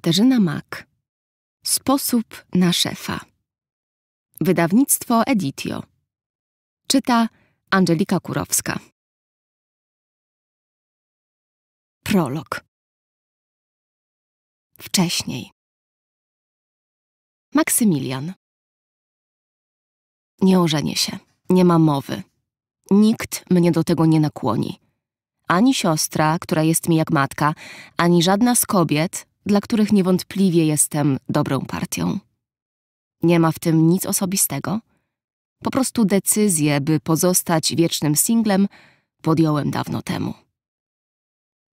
Katarzyna Mak. Sposób na szefa. Wydawnictwo Editio. Czyta Angelika Kurowska. Prolog. Wcześniej. Maksymilian. Nie ożenię się. Nie ma mowy. Nikt mnie do tego nie nakłoni. Ani siostra, która jest mi jak matka, ani żadna z kobiet, dla których niewątpliwie jestem dobrą partią. Nie ma w tym nic osobistego. Po prostu decyzję, by pozostać wiecznym singlem, podjąłem dawno temu.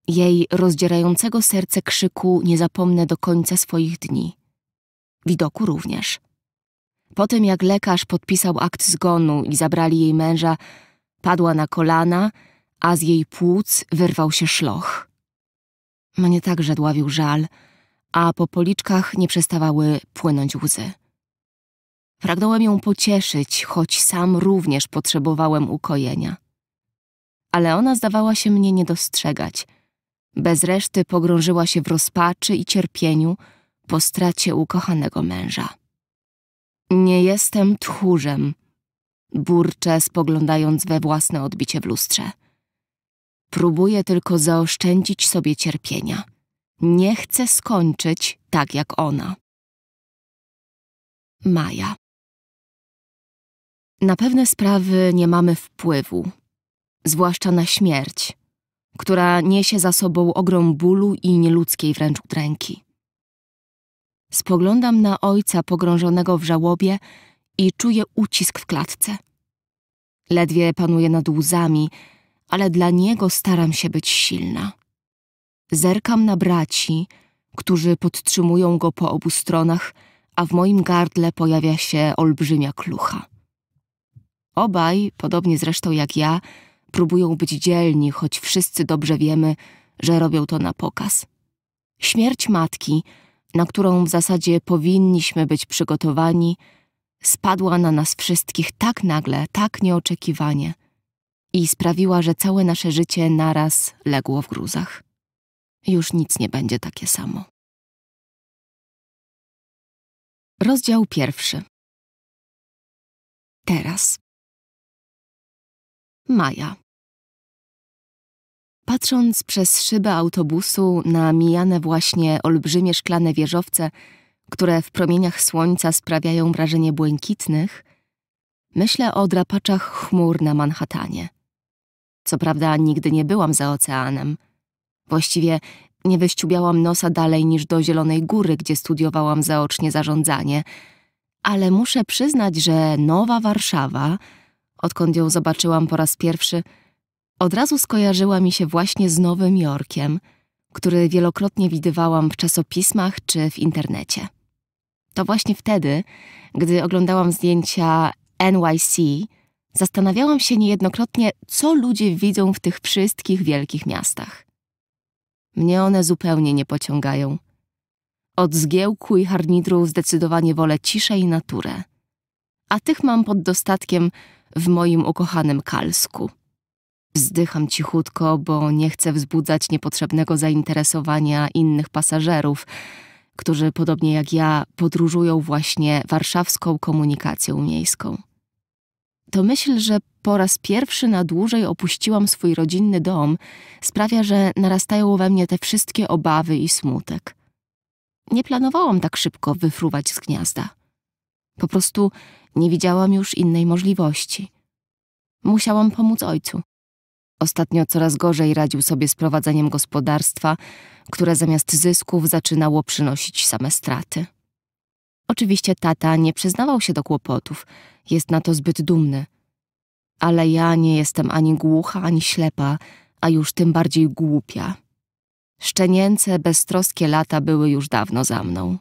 Jej rozdzierającego serce krzyku nie zapomnę do końca swoich dni. Widoku również. Po tym jak lekarz podpisał akt zgonu i zabrali jej męża, padła na kolana, a z jej płuc wyrwał się szloch. Mnie także dławił żal, a po policzkach nie przestawały płynąć łzy. Pragnąłem ją pocieszyć, choć sam również potrzebowałem ukojenia. Ale ona zdawała się mnie nie dostrzegać. Bez reszty pogrążyła się w rozpaczy i cierpieniu po stracie ukochanego męża. Nie jestem tchórzem, burczę spoglądając we własne odbicie w lustrze. Próbuję tylko zaoszczędzić sobie cierpienia. Nie chcę skończyć tak jak ona. Maja. Na pewne sprawy nie mamy wpływu, zwłaszcza na śmierć, która niesie za sobą ogrom bólu i nieludzkiej wręcz udręki. Spoglądam na ojca pogrążonego w żałobie i czuję ucisk w klatce. Ledwie panuje nad łzami, ale dla niego staram się być silna. Zerkam na braci, którzy podtrzymują go po obu stronach, a w moim gardle pojawia się olbrzymia klucha. Obaj, podobnie zresztą jak ja, próbują być dzielni, choć wszyscy dobrze wiemy, że robią to na pokaz. Śmierć matki, na którą w zasadzie powinniśmy być przygotowani, spadła na nas wszystkich tak nagle, tak nieoczekiwanie – i sprawiła, że całe nasze życie naraz legło w gruzach. Już nic nie będzie takie samo. Rozdział pierwszy. Teraz. Maja. Patrząc przez szybę autobusu na mijane właśnie olbrzymie szklane wieżowce, które w promieniach słońca sprawiają wrażenie błękitnych, myślę o drapaczach chmur na Manhattanie. Co prawda nigdy nie byłam za oceanem. Właściwie nie wyściubiałam nosa dalej niż do Zielonej Góry, gdzie studiowałam zaocznie zarządzanie, ale muszę przyznać, że Nowa Warszawa, odkąd ją zobaczyłam po raz pierwszy, od razu skojarzyła mi się właśnie z Nowym Jorkiem, który wielokrotnie widywałam w czasopismach czy w internecie. To właśnie wtedy, gdy oglądałam zdjęcia NYC, zastanawiałam się niejednokrotnie, co ludzie widzą w tych wszystkich wielkich miastach. Mnie one zupełnie nie pociągają. Od zgiełku i harnidru zdecydowanie wolę ciszę i naturę. A tych mam pod dostatkiem w moim ukochanym Kalsku. Zdycham cichutko, bo nie chcę wzbudzać niepotrzebnego zainteresowania innych pasażerów, którzy podobnie jak ja podróżują właśnie warszawską komunikacją miejską to myśl, że po raz pierwszy na dłużej opuściłam swój rodzinny dom, sprawia, że narastają we mnie te wszystkie obawy i smutek. Nie planowałam tak szybko wyfruwać z gniazda. Po prostu nie widziałam już innej możliwości. Musiałam pomóc ojcu. Ostatnio coraz gorzej radził sobie z prowadzeniem gospodarstwa, które zamiast zysków zaczynało przynosić same straty. Oczywiście tata nie przyznawał się do kłopotów, jest na to zbyt dumny. Ale ja nie jestem ani głucha, ani ślepa, a już tym bardziej głupia. Szczenięce, beztroskie lata były już dawno za mną.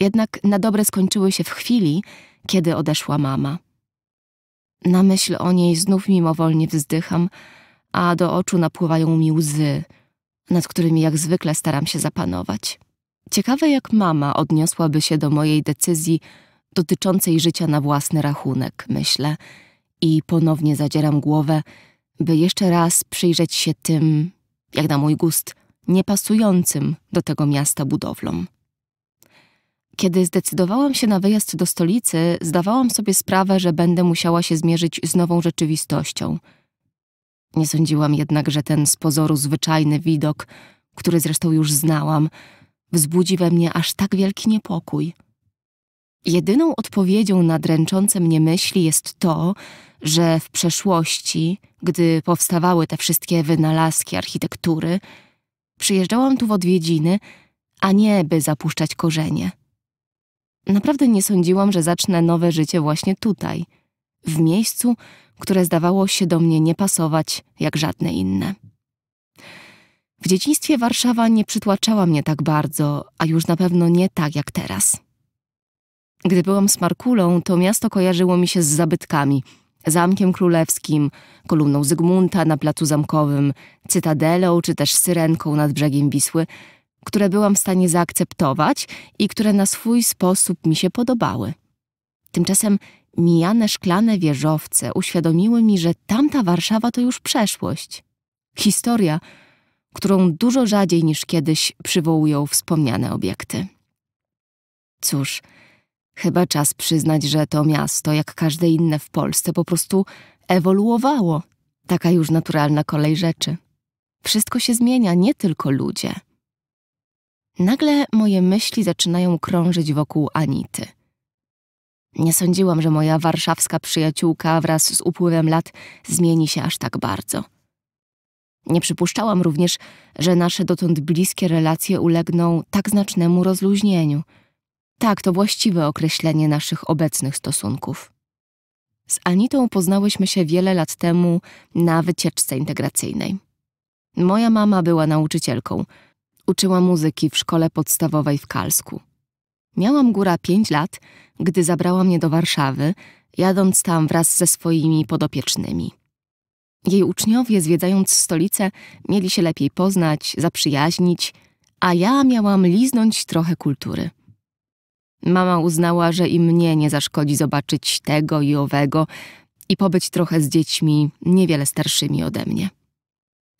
Jednak na dobre skończyły się w chwili, kiedy odeszła mama. Na myśl o niej znów mimowolnie wzdycham, a do oczu napływają mi łzy, nad którymi jak zwykle staram się zapanować. Ciekawe, jak mama odniosłaby się do mojej decyzji dotyczącej życia na własny rachunek, myślę, i ponownie zadzieram głowę, by jeszcze raz przyjrzeć się tym, jak na mój gust, niepasującym do tego miasta budowlom. Kiedy zdecydowałam się na wyjazd do stolicy, zdawałam sobie sprawę, że będę musiała się zmierzyć z nową rzeczywistością. Nie sądziłam jednak, że ten z pozoru zwyczajny widok, który zresztą już znałam, wzbudzi we mnie aż tak wielki niepokój. Jedyną odpowiedzią na dręczące mnie myśli jest to, że w przeszłości, gdy powstawały te wszystkie wynalazki architektury, przyjeżdżałam tu w odwiedziny, a nie by zapuszczać korzenie. Naprawdę nie sądziłam, że zacznę nowe życie właśnie tutaj, w miejscu, które zdawało się do mnie nie pasować jak żadne inne. W dzieciństwie Warszawa nie przytłaczała mnie tak bardzo, a już na pewno nie tak jak teraz. Gdy byłam z Markulą, to miasto kojarzyło mi się z zabytkami – Zamkiem Królewskim, kolumną Zygmunta na Placu Zamkowym, Cytadelą czy też Syrenką nad brzegiem Wisły, które byłam w stanie zaakceptować i które na swój sposób mi się podobały. Tymczasem mijane szklane wieżowce uświadomiły mi, że tamta Warszawa to już przeszłość. Historia, którą dużo rzadziej niż kiedyś przywołują wspomniane obiekty. Cóż, chyba czas przyznać, że to miasto, jak każde inne w Polsce, po prostu ewoluowało. Taka już naturalna kolej rzeczy. Wszystko się zmienia, nie tylko ludzie. Nagle moje myśli zaczynają krążyć wokół Anity. Nie sądziłam, że moja warszawska przyjaciółka wraz z upływem lat zmieni się aż tak bardzo – nie przypuszczałam również, że nasze dotąd bliskie relacje ulegną tak znacznemu rozluźnieniu. Tak, to właściwe określenie naszych obecnych stosunków. Z Anitą poznałyśmy się wiele lat temu na wycieczce integracyjnej. Moja mama była nauczycielką. Uczyła muzyki w szkole podstawowej w Kalsku. Miałam góra pięć lat, gdy zabrała mnie do Warszawy, jadąc tam wraz ze swoimi podopiecznymi. Jej uczniowie, zwiedzając stolicę, mieli się lepiej poznać, zaprzyjaźnić, a ja miałam liznąć trochę kultury. Mama uznała, że i mnie nie zaszkodzi zobaczyć tego i owego i pobyć trochę z dziećmi niewiele starszymi ode mnie.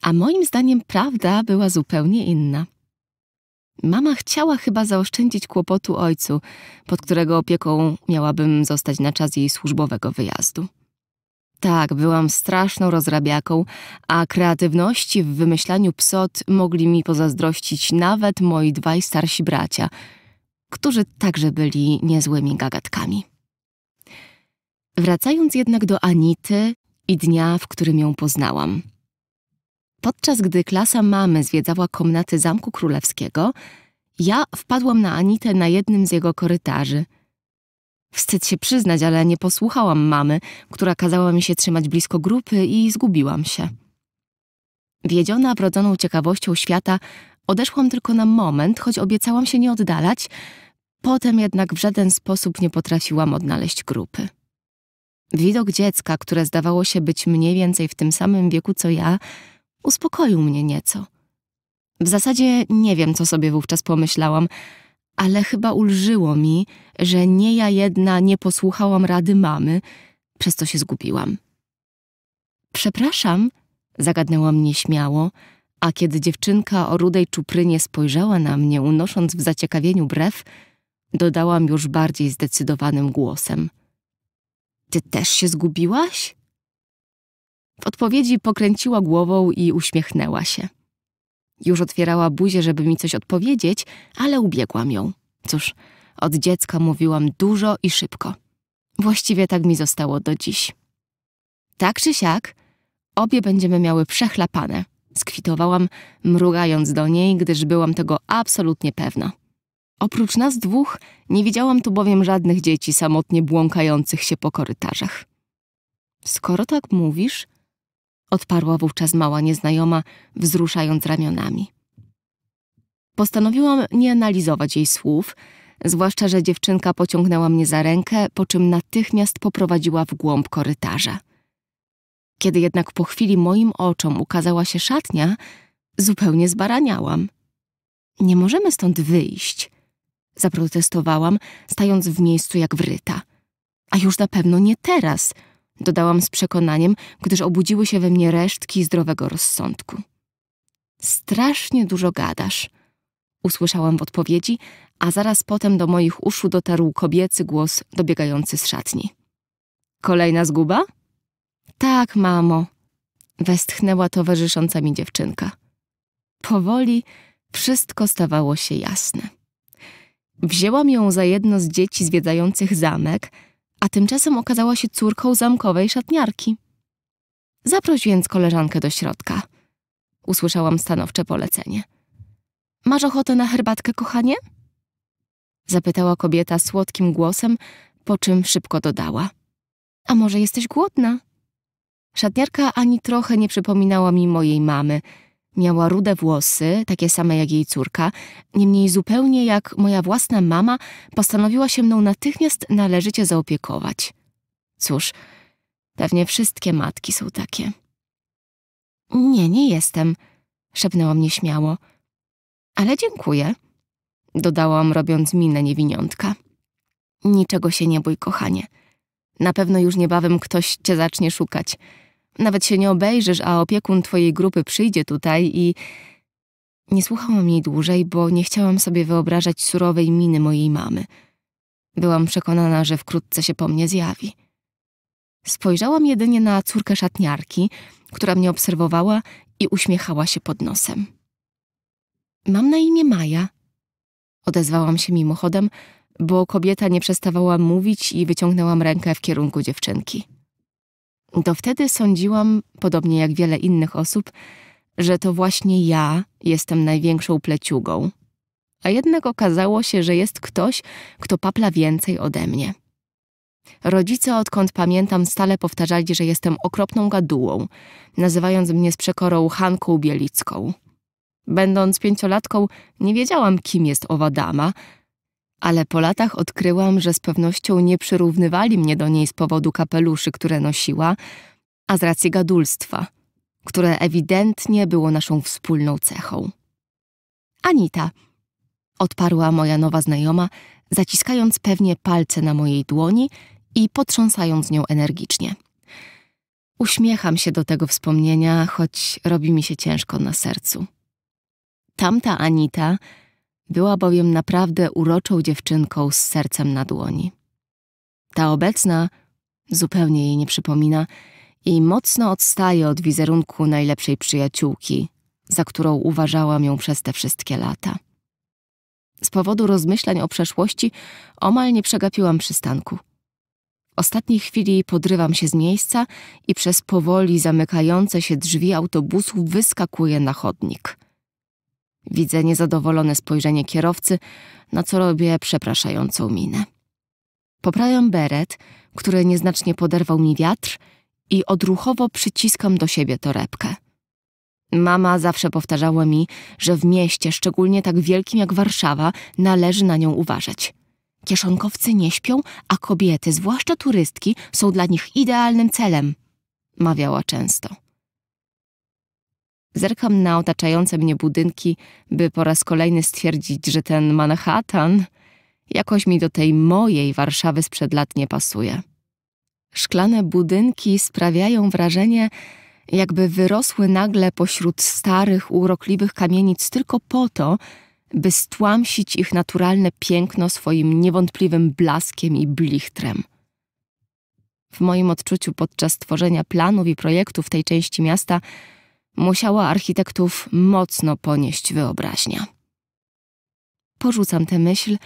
A moim zdaniem prawda była zupełnie inna. Mama chciała chyba zaoszczędzić kłopotu ojcu, pod którego opieką miałabym zostać na czas jej służbowego wyjazdu. Tak, byłam straszną rozrabiaką, a kreatywności w wymyślaniu psot mogli mi pozazdrościć nawet moi dwaj starsi bracia, którzy także byli niezłymi gagatkami. Wracając jednak do Anity i dnia, w którym ją poznałam. Podczas gdy klasa mamy zwiedzała komnaty Zamku Królewskiego, ja wpadłam na Anitę na jednym z jego korytarzy – Wstyd się przyznać, ale nie posłuchałam mamy, która kazała mi się trzymać blisko grupy i zgubiłam się. Wiedziona wrodzoną ciekawością świata, odeszłam tylko na moment, choć obiecałam się nie oddalać, potem jednak w żaden sposób nie potrafiłam odnaleźć grupy. Widok dziecka, które zdawało się być mniej więcej w tym samym wieku co ja, uspokoił mnie nieco. W zasadzie nie wiem, co sobie wówczas pomyślałam – ale chyba ulżyło mi, że nie ja jedna nie posłuchałam rady mamy, przez co się zgubiłam. Przepraszam, zagadnęła mnie śmiało, a kiedy dziewczynka o rudej czuprynie spojrzała na mnie, unosząc w zaciekawieniu brew, dodałam już bardziej zdecydowanym głosem. Ty też się zgubiłaś? W odpowiedzi pokręciła głową i uśmiechnęła się. Już otwierała buzię, żeby mi coś odpowiedzieć, ale ubiegłam ją. Cóż, od dziecka mówiłam dużo i szybko. Właściwie tak mi zostało do dziś. Tak czy siak, obie będziemy miały przechlapane, skwitowałam, mrugając do niej, gdyż byłam tego absolutnie pewna. Oprócz nas dwóch nie widziałam tu bowiem żadnych dzieci samotnie błąkających się po korytarzach. Skoro tak mówisz, odparła wówczas mała nieznajoma, wzruszając ramionami. Postanowiłam nie analizować jej słów, zwłaszcza, że dziewczynka pociągnęła mnie za rękę, po czym natychmiast poprowadziła w głąb korytarza. Kiedy jednak po chwili moim oczom ukazała się szatnia, zupełnie zbaraniałam. Nie możemy stąd wyjść, zaprotestowałam, stając w miejscu jak wryta. A już na pewno nie teraz, dodałam z przekonaniem, gdyż obudziły się we mnie resztki zdrowego rozsądku. Strasznie dużo gadasz, usłyszałam w odpowiedzi, a zaraz potem do moich uszu dotarł kobiecy głos dobiegający z szatni. Kolejna zguba? Tak, mamo, westchnęła towarzysząca mi dziewczynka. Powoli wszystko stawało się jasne. Wzięłam ją za jedno z dzieci zwiedzających zamek, a tymczasem okazała się córką zamkowej szatniarki. Zaproś więc koleżankę do środka. Usłyszałam stanowcze polecenie. Masz ochotę na herbatkę, kochanie? Zapytała kobieta słodkim głosem, po czym szybko dodała. A może jesteś głodna? Szatniarka ani trochę nie przypominała mi mojej mamy – Miała rude włosy, takie same jak jej córka, niemniej zupełnie jak moja własna mama postanowiła się mną natychmiast należycie zaopiekować. Cóż, pewnie wszystkie matki są takie. Nie, nie jestem, mnie nieśmiało. Ale dziękuję, dodałam, robiąc minę niewiniątka. Niczego się nie bój, kochanie. Na pewno już niebawem ktoś cię zacznie szukać. Nawet się nie obejrzysz, a opiekun twojej grupy przyjdzie tutaj i... Nie słuchałam jej dłużej, bo nie chciałam sobie wyobrażać surowej miny mojej mamy. Byłam przekonana, że wkrótce się po mnie zjawi. Spojrzałam jedynie na córkę szatniarki, która mnie obserwowała i uśmiechała się pod nosem. Mam na imię Maja. Odezwałam się mimochodem, bo kobieta nie przestawała mówić i wyciągnęłam rękę w kierunku dziewczynki to wtedy sądziłam, podobnie jak wiele innych osób, że to właśnie ja jestem największą pleciugą. A jednak okazało się, że jest ktoś, kto papla więcej ode mnie. Rodzice, odkąd pamiętam, stale powtarzali, że jestem okropną gadułą, nazywając mnie z przekorą Hanką Bielicką. Będąc pięciolatką, nie wiedziałam, kim jest owa dama, ale po latach odkryłam, że z pewnością nie przyrównywali mnie do niej z powodu kapeluszy, które nosiła, a z racji gadulstwa, które ewidentnie było naszą wspólną cechą. Anita, odparła moja nowa znajoma, zaciskając pewnie palce na mojej dłoni i potrząsając nią energicznie. Uśmiecham się do tego wspomnienia, choć robi mi się ciężko na sercu. Tamta Anita była bowiem naprawdę uroczą dziewczynką z sercem na dłoni. Ta obecna zupełnie jej nie przypomina i mocno odstaje od wizerunku najlepszej przyjaciółki, za którą uważałam ją przez te wszystkie lata. Z powodu rozmyślań o przeszłości omal nie przegapiłam przystanku. W ostatniej chwili podrywam się z miejsca i przez powoli zamykające się drzwi autobusu wyskakuję na chodnik – Widzę niezadowolone spojrzenie kierowcy, na co robię przepraszającą minę. Poprawiam beret, który nieznacznie poderwał mi wiatr i odruchowo przyciskam do siebie torebkę. Mama zawsze powtarzała mi, że w mieście, szczególnie tak wielkim jak Warszawa, należy na nią uważać. Kieszonkowcy nie śpią, a kobiety, zwłaszcza turystki, są dla nich idealnym celem, mawiała często. Zerkam na otaczające mnie budynki, by po raz kolejny stwierdzić, że ten Manhattan jakoś mi do tej mojej Warszawy sprzed lat nie pasuje. Szklane budynki sprawiają wrażenie, jakby wyrosły nagle pośród starych, urokliwych kamienic tylko po to, by stłamsić ich naturalne piękno swoim niewątpliwym blaskiem i blichtrem. W moim odczuciu podczas tworzenia planów i projektów tej części miasta musiała architektów mocno ponieść wyobraźnia. Porzucam tę myśl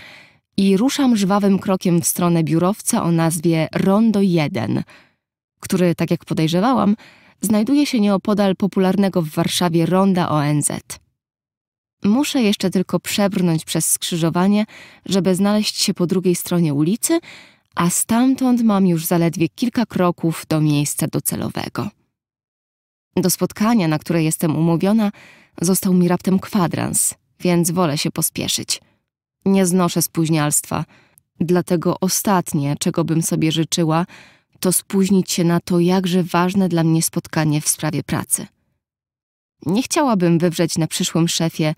i ruszam żwawym krokiem w stronę biurowca o nazwie Rondo 1, który, tak jak podejrzewałam, znajduje się nieopodal popularnego w Warszawie ronda ONZ. Muszę jeszcze tylko przebrnąć przez skrzyżowanie, żeby znaleźć się po drugiej stronie ulicy, a stamtąd mam już zaledwie kilka kroków do miejsca docelowego. Do spotkania, na które jestem umówiona, został mi raptem kwadrans, więc wolę się pospieszyć. Nie znoszę spóźnialstwa, dlatego ostatnie, czego bym sobie życzyła, to spóźnić się na to jakże ważne dla mnie spotkanie w sprawie pracy. Nie chciałabym wywrzeć na przyszłym szefie,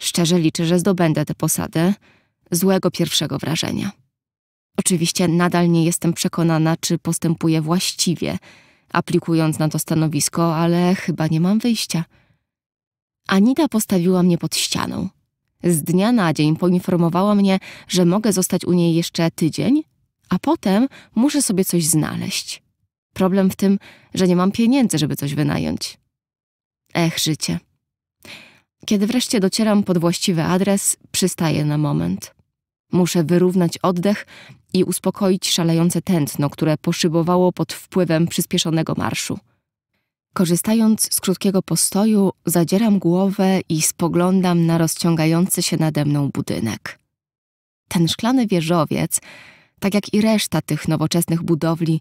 szczerze liczę, że zdobędę tę posadę, złego pierwszego wrażenia. Oczywiście nadal nie jestem przekonana, czy postępuję właściwie – aplikując na to stanowisko, ale chyba nie mam wyjścia. Anita postawiła mnie pod ścianą. Z dnia na dzień poinformowała mnie, że mogę zostać u niej jeszcze tydzień, a potem muszę sobie coś znaleźć. Problem w tym, że nie mam pieniędzy, żeby coś wynająć. Ech, życie. Kiedy wreszcie docieram pod właściwy adres, przystaję na moment. Muszę wyrównać oddech i uspokoić szalejące tętno, które poszybowało pod wpływem przyspieszonego marszu. Korzystając z krótkiego postoju, zadzieram głowę i spoglądam na rozciągający się nade mną budynek. Ten szklany wieżowiec, tak jak i reszta tych nowoczesnych budowli,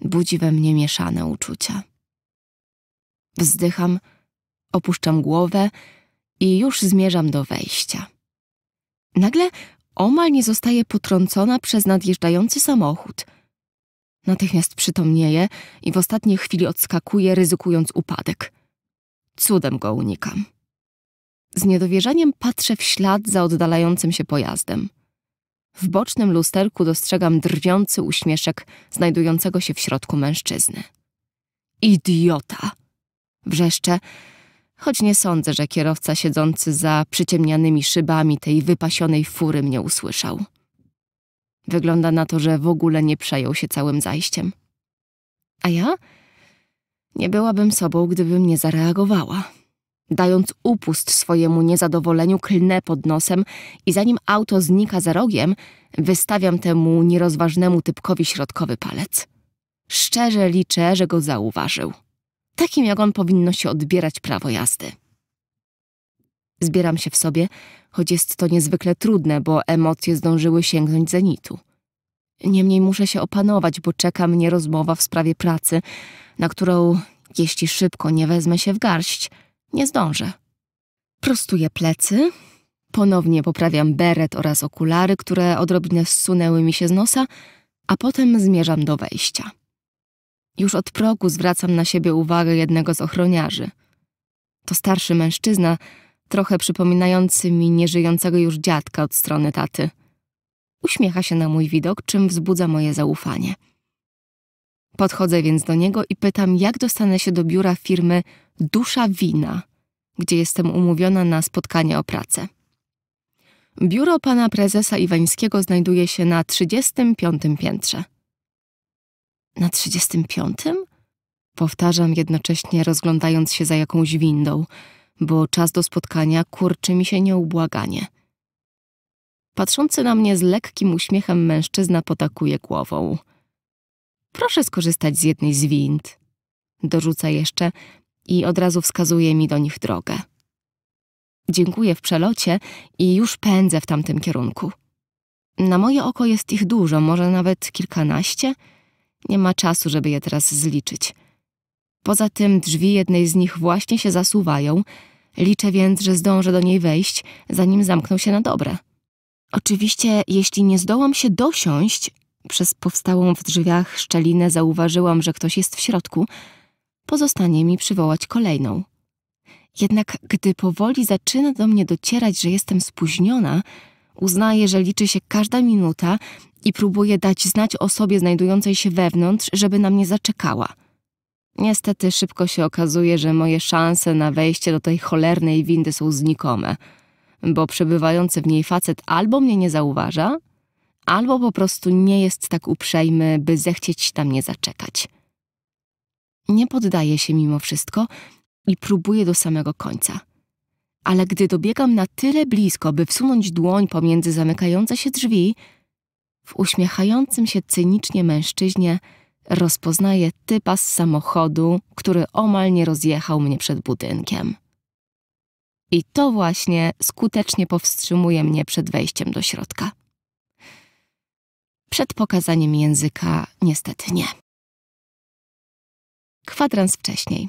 budzi we mnie mieszane uczucia. Wzdycham, opuszczam głowę i już zmierzam do wejścia. Nagle omal nie zostaje potrącona przez nadjeżdżający samochód. Natychmiast przytomnieje i w ostatniej chwili odskakuje, ryzykując upadek. Cudem go unikam. Z niedowierzaniem patrzę w ślad za oddalającym się pojazdem. W bocznym lusterku dostrzegam drwiący uśmieszek znajdującego się w środku mężczyzny. Idiota! Wrzeszczę, choć nie sądzę, że kierowca siedzący za przyciemnianymi szybami tej wypasionej fury mnie usłyszał. Wygląda na to, że w ogóle nie przejął się całym zajściem. A ja? Nie byłabym sobą, gdybym nie zareagowała. Dając upust swojemu niezadowoleniu, klnę pod nosem i zanim auto znika za rogiem, wystawiam temu nierozważnemu typkowi środkowy palec. Szczerze liczę, że go zauważył. Takim jak on powinno się odbierać prawo jazdy. Zbieram się w sobie, choć jest to niezwykle trudne, bo emocje zdążyły sięgnąć zenitu. Niemniej muszę się opanować, bo czeka mnie rozmowa w sprawie pracy, na którą, jeśli szybko nie wezmę się w garść, nie zdążę. Prostuję plecy, ponownie poprawiam beret oraz okulary, które odrobinę zsunęły mi się z nosa, a potem zmierzam do wejścia. Już od progu zwracam na siebie uwagę jednego z ochroniarzy. To starszy mężczyzna, trochę przypominający mi nieżyjącego już dziadka od strony taty. Uśmiecha się na mój widok, czym wzbudza moje zaufanie. Podchodzę więc do niego i pytam, jak dostanę się do biura firmy Dusza Wina, gdzie jestem umówiona na spotkanie o pracę. Biuro pana prezesa Iwańskiego znajduje się na 35 piętrze. Na trzydziestym piątym? Powtarzam jednocześnie, rozglądając się za jakąś windą, bo czas do spotkania kurczy mi się nieubłaganie. Patrzący na mnie z lekkim uśmiechem mężczyzna potakuje głową. Proszę skorzystać z jednej z wind. Dorzuca jeszcze i od razu wskazuje mi do nich drogę. Dziękuję w przelocie i już pędzę w tamtym kierunku. Na moje oko jest ich dużo, może nawet kilkanaście – nie ma czasu, żeby je teraz zliczyć. Poza tym drzwi jednej z nich właśnie się zasuwają, liczę więc, że zdążę do niej wejść, zanim zamkną się na dobre. Oczywiście, jeśli nie zdołam się dosiąść, przez powstałą w drzwiach szczelinę zauważyłam, że ktoś jest w środku, pozostanie mi przywołać kolejną. Jednak gdy powoli zaczyna do mnie docierać, że jestem spóźniona, Uznaje, że liczy się każda minuta i próbuje dać znać osobie znajdującej się wewnątrz, żeby na mnie zaczekała. Niestety szybko się okazuje, że moje szanse na wejście do tej cholernej windy są znikome, bo przebywający w niej facet albo mnie nie zauważa, albo po prostu nie jest tak uprzejmy, by zechcieć tam nie zaczekać. Nie poddaje się mimo wszystko i próbuję do samego końca ale gdy dobiegam na tyle blisko, by wsunąć dłoń pomiędzy zamykające się drzwi, w uśmiechającym się cynicznie mężczyźnie rozpoznaję typa z samochodu, który omal nie rozjechał mnie przed budynkiem. I to właśnie skutecznie powstrzymuje mnie przed wejściem do środka. Przed pokazaniem języka niestety nie. Kwadrans wcześniej.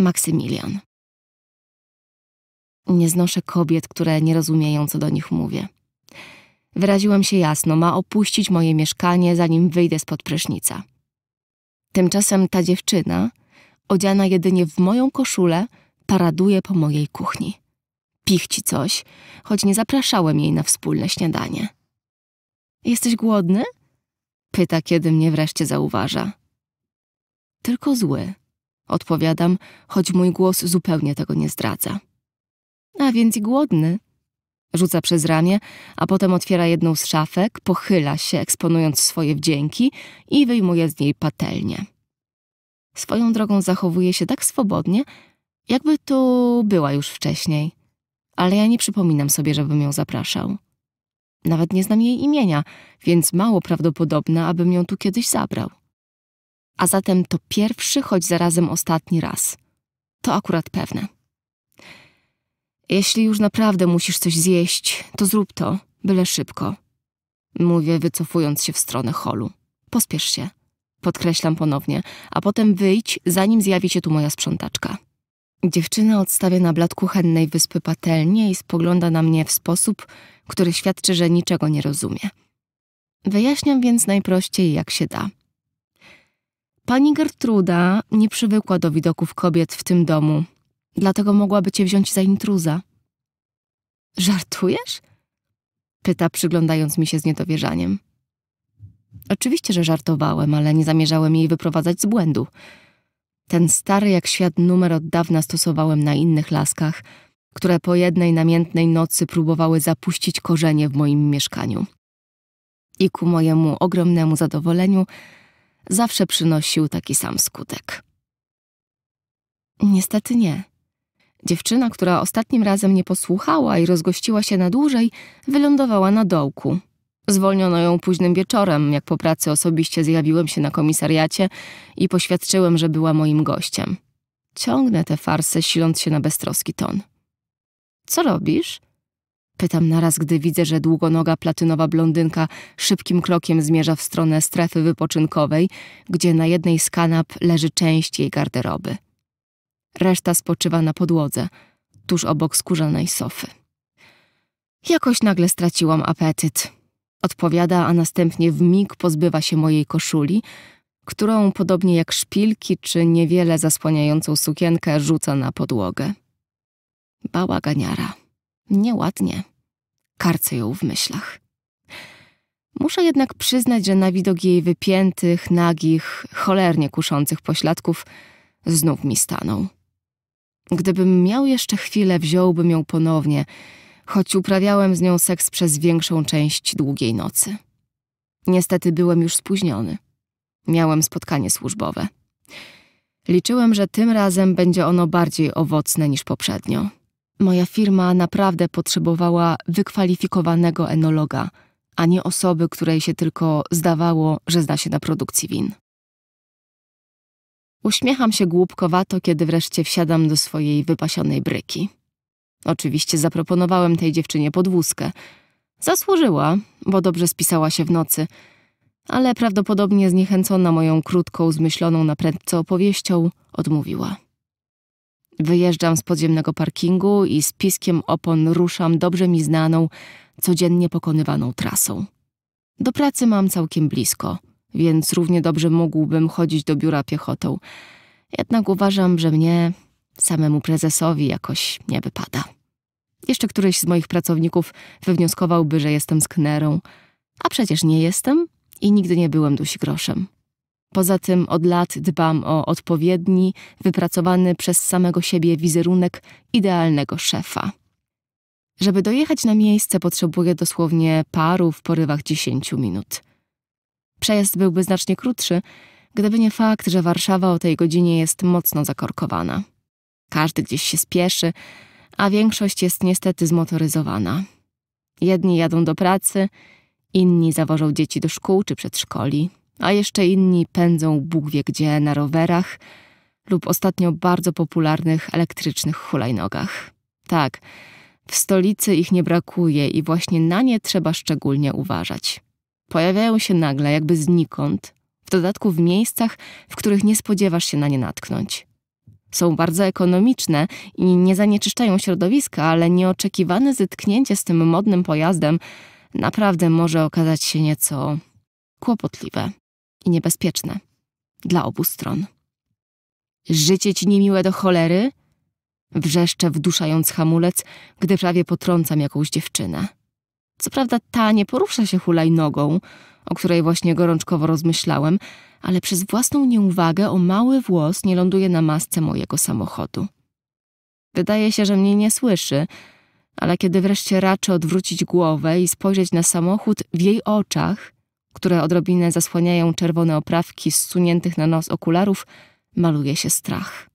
Maksymilian. Nie znoszę kobiet, które nie rozumieją, co do nich mówię. Wyraziłem się jasno, ma opuścić moje mieszkanie, zanim wyjdę spod prysznica. Tymczasem ta dziewczyna, odziana jedynie w moją koszulę, paraduje po mojej kuchni. Pichci coś, choć nie zapraszałem jej na wspólne śniadanie. Jesteś głodny? Pyta, kiedy mnie wreszcie zauważa. Tylko zły, odpowiadam, choć mój głos zupełnie tego nie zdradza. A więc i głodny. Rzuca przez ramię, a potem otwiera jedną z szafek, pochyla się, eksponując swoje wdzięki i wyjmuje z niej patelnię. Swoją drogą zachowuje się tak swobodnie, jakby tu była już wcześniej. Ale ja nie przypominam sobie, żebym ją zapraszał. Nawet nie znam jej imienia, więc mało prawdopodobne, abym ją tu kiedyś zabrał. A zatem to pierwszy, choć zarazem ostatni raz. To akurat pewne. Jeśli już naprawdę musisz coś zjeść, to zrób to, byle szybko. Mówię, wycofując się w stronę holu. Pospiesz się. Podkreślam ponownie, a potem wyjdź, zanim zjawi się tu moja sprzątaczka. Dziewczyna odstawia na blat kuchennej wyspy patelnię i spogląda na mnie w sposób, który świadczy, że niczego nie rozumie. Wyjaśniam więc najprościej, jak się da. Pani Gertruda nie przywykła do widoków kobiet w tym domu, Dlatego mogłaby cię wziąć za intruza. Żartujesz? Pyta, przyglądając mi się z niedowierzaniem. Oczywiście, że żartowałem, ale nie zamierzałem jej wyprowadzać z błędu. Ten stary jak świat numer od dawna stosowałem na innych laskach, które po jednej namiętnej nocy próbowały zapuścić korzenie w moim mieszkaniu. I ku mojemu ogromnemu zadowoleniu zawsze przynosił taki sam skutek. Niestety nie. Dziewczyna, która ostatnim razem nie posłuchała i rozgościła się na dłużej, wylądowała na dołku. Zwolniono ją późnym wieczorem, jak po pracy osobiście zjawiłem się na komisariacie i poświadczyłem, że była moim gościem. Ciągnę tę farsę, siląc się na beztroski ton. Co robisz? Pytam naraz, gdy widzę, że długonoga platynowa blondynka szybkim krokiem zmierza w stronę strefy wypoczynkowej, gdzie na jednej z kanap leży część jej garderoby. Reszta spoczywa na podłodze, tuż obok skórzanej sofy. Jakoś nagle straciłam apetyt. Odpowiada, a następnie w mig pozbywa się mojej koszuli, którą, podobnie jak szpilki czy niewiele zasłaniającą sukienkę, rzuca na podłogę. Bałaganiara. Nieładnie. Karcę ją w myślach. Muszę jednak przyznać, że na widok jej wypiętych, nagich, cholernie kuszących pośladków znów mi stanął. Gdybym miał jeszcze chwilę, wziąłbym ją ponownie, choć uprawiałem z nią seks przez większą część długiej nocy. Niestety byłem już spóźniony. Miałem spotkanie służbowe. Liczyłem, że tym razem będzie ono bardziej owocne niż poprzednio. Moja firma naprawdę potrzebowała wykwalifikowanego enologa, a nie osoby, której się tylko zdawało, że zna się na produkcji win. Uśmiecham się głupkowato, kiedy wreszcie wsiadam do swojej wypasionej bryki. Oczywiście zaproponowałem tej dziewczynie podwózkę. Zasłużyła, bo dobrze spisała się w nocy, ale prawdopodobnie zniechęcona moją krótką, zmyśloną na prędce opowieścią, odmówiła. Wyjeżdżam z podziemnego parkingu i z piskiem opon ruszam dobrze mi znaną, codziennie pokonywaną trasą. Do pracy mam całkiem blisko – więc równie dobrze mógłbym chodzić do biura piechotą. Jednak uważam, że mnie samemu prezesowi jakoś nie wypada. Jeszcze któryś z moich pracowników wywnioskowałby, że jestem sknerą, a przecież nie jestem i nigdy nie byłem groszem. Poza tym od lat dbam o odpowiedni, wypracowany przez samego siebie wizerunek idealnego szefa. Żeby dojechać na miejsce, potrzebuję dosłownie paru w porywach dziesięciu minut. Przejazd byłby znacznie krótszy, gdyby nie fakt, że Warszawa o tej godzinie jest mocno zakorkowana. Każdy gdzieś się spieszy, a większość jest niestety zmotoryzowana. Jedni jadą do pracy, inni zawożą dzieci do szkół czy przedszkoli, a jeszcze inni pędzą Bóg wie gdzie na rowerach lub ostatnio bardzo popularnych elektrycznych hulajnogach. Tak, w stolicy ich nie brakuje i właśnie na nie trzeba szczególnie uważać pojawiają się nagle, jakby znikąd, w dodatku w miejscach, w których nie spodziewasz się na nie natknąć. Są bardzo ekonomiczne i nie zanieczyszczają środowiska, ale nieoczekiwane zetknięcie z tym modnym pojazdem naprawdę może okazać się nieco kłopotliwe i niebezpieczne dla obu stron. Życie ci niemiłe do cholery? Wrzeszczę, wduszając hamulec, gdy prawie potrącam jakąś dziewczynę. Co prawda ta nie porusza się hulajnogą, o której właśnie gorączkowo rozmyślałem, ale przez własną nieuwagę o mały włos nie ląduje na masce mojego samochodu. Wydaje się, że mnie nie słyszy, ale kiedy wreszcie raczy odwrócić głowę i spojrzeć na samochód w jej oczach, które odrobinę zasłaniają czerwone oprawki zsuniętych na nos okularów, maluje się strach.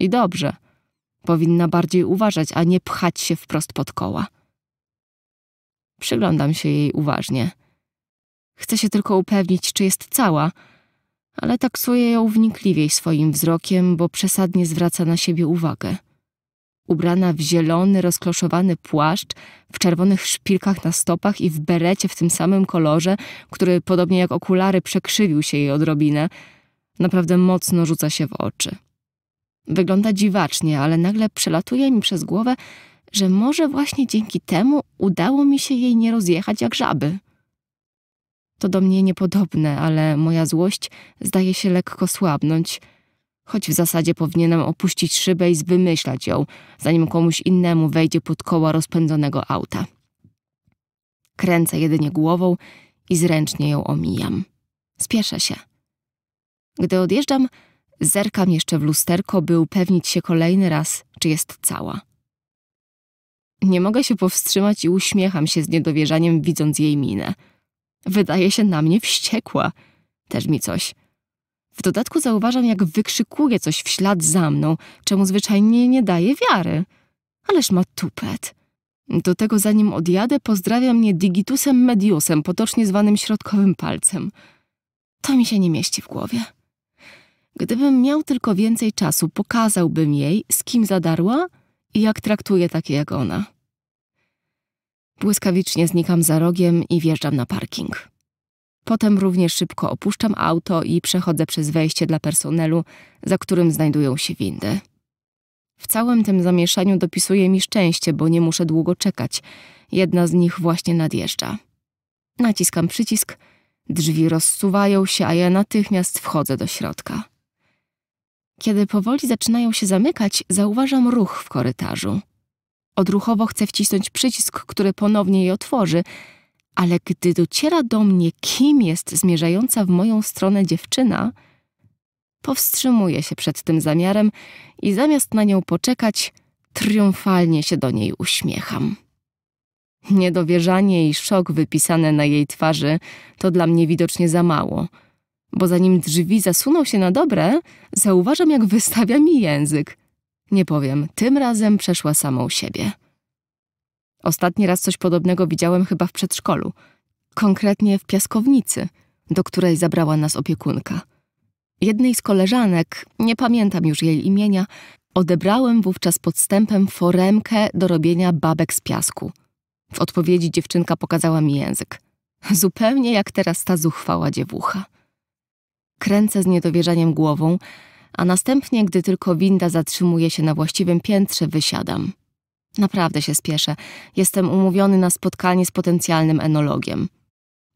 I dobrze. Powinna bardziej uważać, a nie pchać się wprost pod koła. Przyglądam się jej uważnie. Chcę się tylko upewnić, czy jest cała, ale taksuję ją wnikliwiej swoim wzrokiem, bo przesadnie zwraca na siebie uwagę. Ubrana w zielony, rozkloszowany płaszcz, w czerwonych szpilkach na stopach i w berecie w tym samym kolorze, który podobnie jak okulary przekrzywił się jej odrobinę, naprawdę mocno rzuca się w oczy. Wygląda dziwacznie, ale nagle przelatuje mi przez głowę, że może właśnie dzięki temu udało mi się jej nie rozjechać jak żaby. To do mnie niepodobne, ale moja złość zdaje się lekko słabnąć, choć w zasadzie powinienem opuścić szybę i zwymyślać ją, zanim komuś innemu wejdzie pod koła rozpędzonego auta. Kręcę jedynie głową i zręcznie ją omijam. Spieszę się. Gdy odjeżdżam, zerkam jeszcze w lusterko, by upewnić się kolejny raz, czy jest cała. Nie mogę się powstrzymać i uśmiecham się z niedowierzaniem, widząc jej minę. Wydaje się na mnie wściekła. Też mi coś. W dodatku zauważam, jak wykrzykuje coś w ślad za mną, czemu zwyczajnie nie daje wiary. Ależ ma tupet. Do tego zanim odjadę, pozdrawia mnie digitusem mediusem, potocznie zwanym środkowym palcem. To mi się nie mieści w głowie. Gdybym miał tylko więcej czasu, pokazałbym jej, z kim zadarła – i jak traktuje takie jak ona. Błyskawicznie znikam za rogiem i wjeżdżam na parking. Potem równie szybko opuszczam auto i przechodzę przez wejście dla personelu, za którym znajdują się windy. W całym tym zamieszaniu dopisuje mi szczęście, bo nie muszę długo czekać. Jedna z nich właśnie nadjeżdża. Naciskam przycisk, drzwi rozsuwają się, a ja natychmiast wchodzę do środka. Kiedy powoli zaczynają się zamykać, zauważam ruch w korytarzu. Odruchowo chcę wcisnąć przycisk, który ponownie je otworzy, ale gdy dociera do mnie, kim jest zmierzająca w moją stronę dziewczyna, powstrzymuję się przed tym zamiarem i zamiast na nią poczekać, triumfalnie się do niej uśmiecham. Niedowierzanie i szok wypisane na jej twarzy to dla mnie widocznie za mało – bo zanim drzwi zasuną się na dobre, zauważam, jak wystawia mi język. Nie powiem, tym razem przeszła samą siebie. Ostatni raz coś podobnego widziałem chyba w przedszkolu, konkretnie w piaskownicy, do której zabrała nas opiekunka. Jednej z koleżanek, nie pamiętam już jej imienia, odebrałem wówczas podstępem foremkę do robienia babek z piasku. W odpowiedzi dziewczynka pokazała mi język. Zupełnie jak teraz ta zuchwała dziewucha kręcę z niedowierzaniem głową, a następnie, gdy tylko winda zatrzymuje się na właściwym piętrze, wysiadam. Naprawdę się spieszę. Jestem umówiony na spotkanie z potencjalnym enologiem.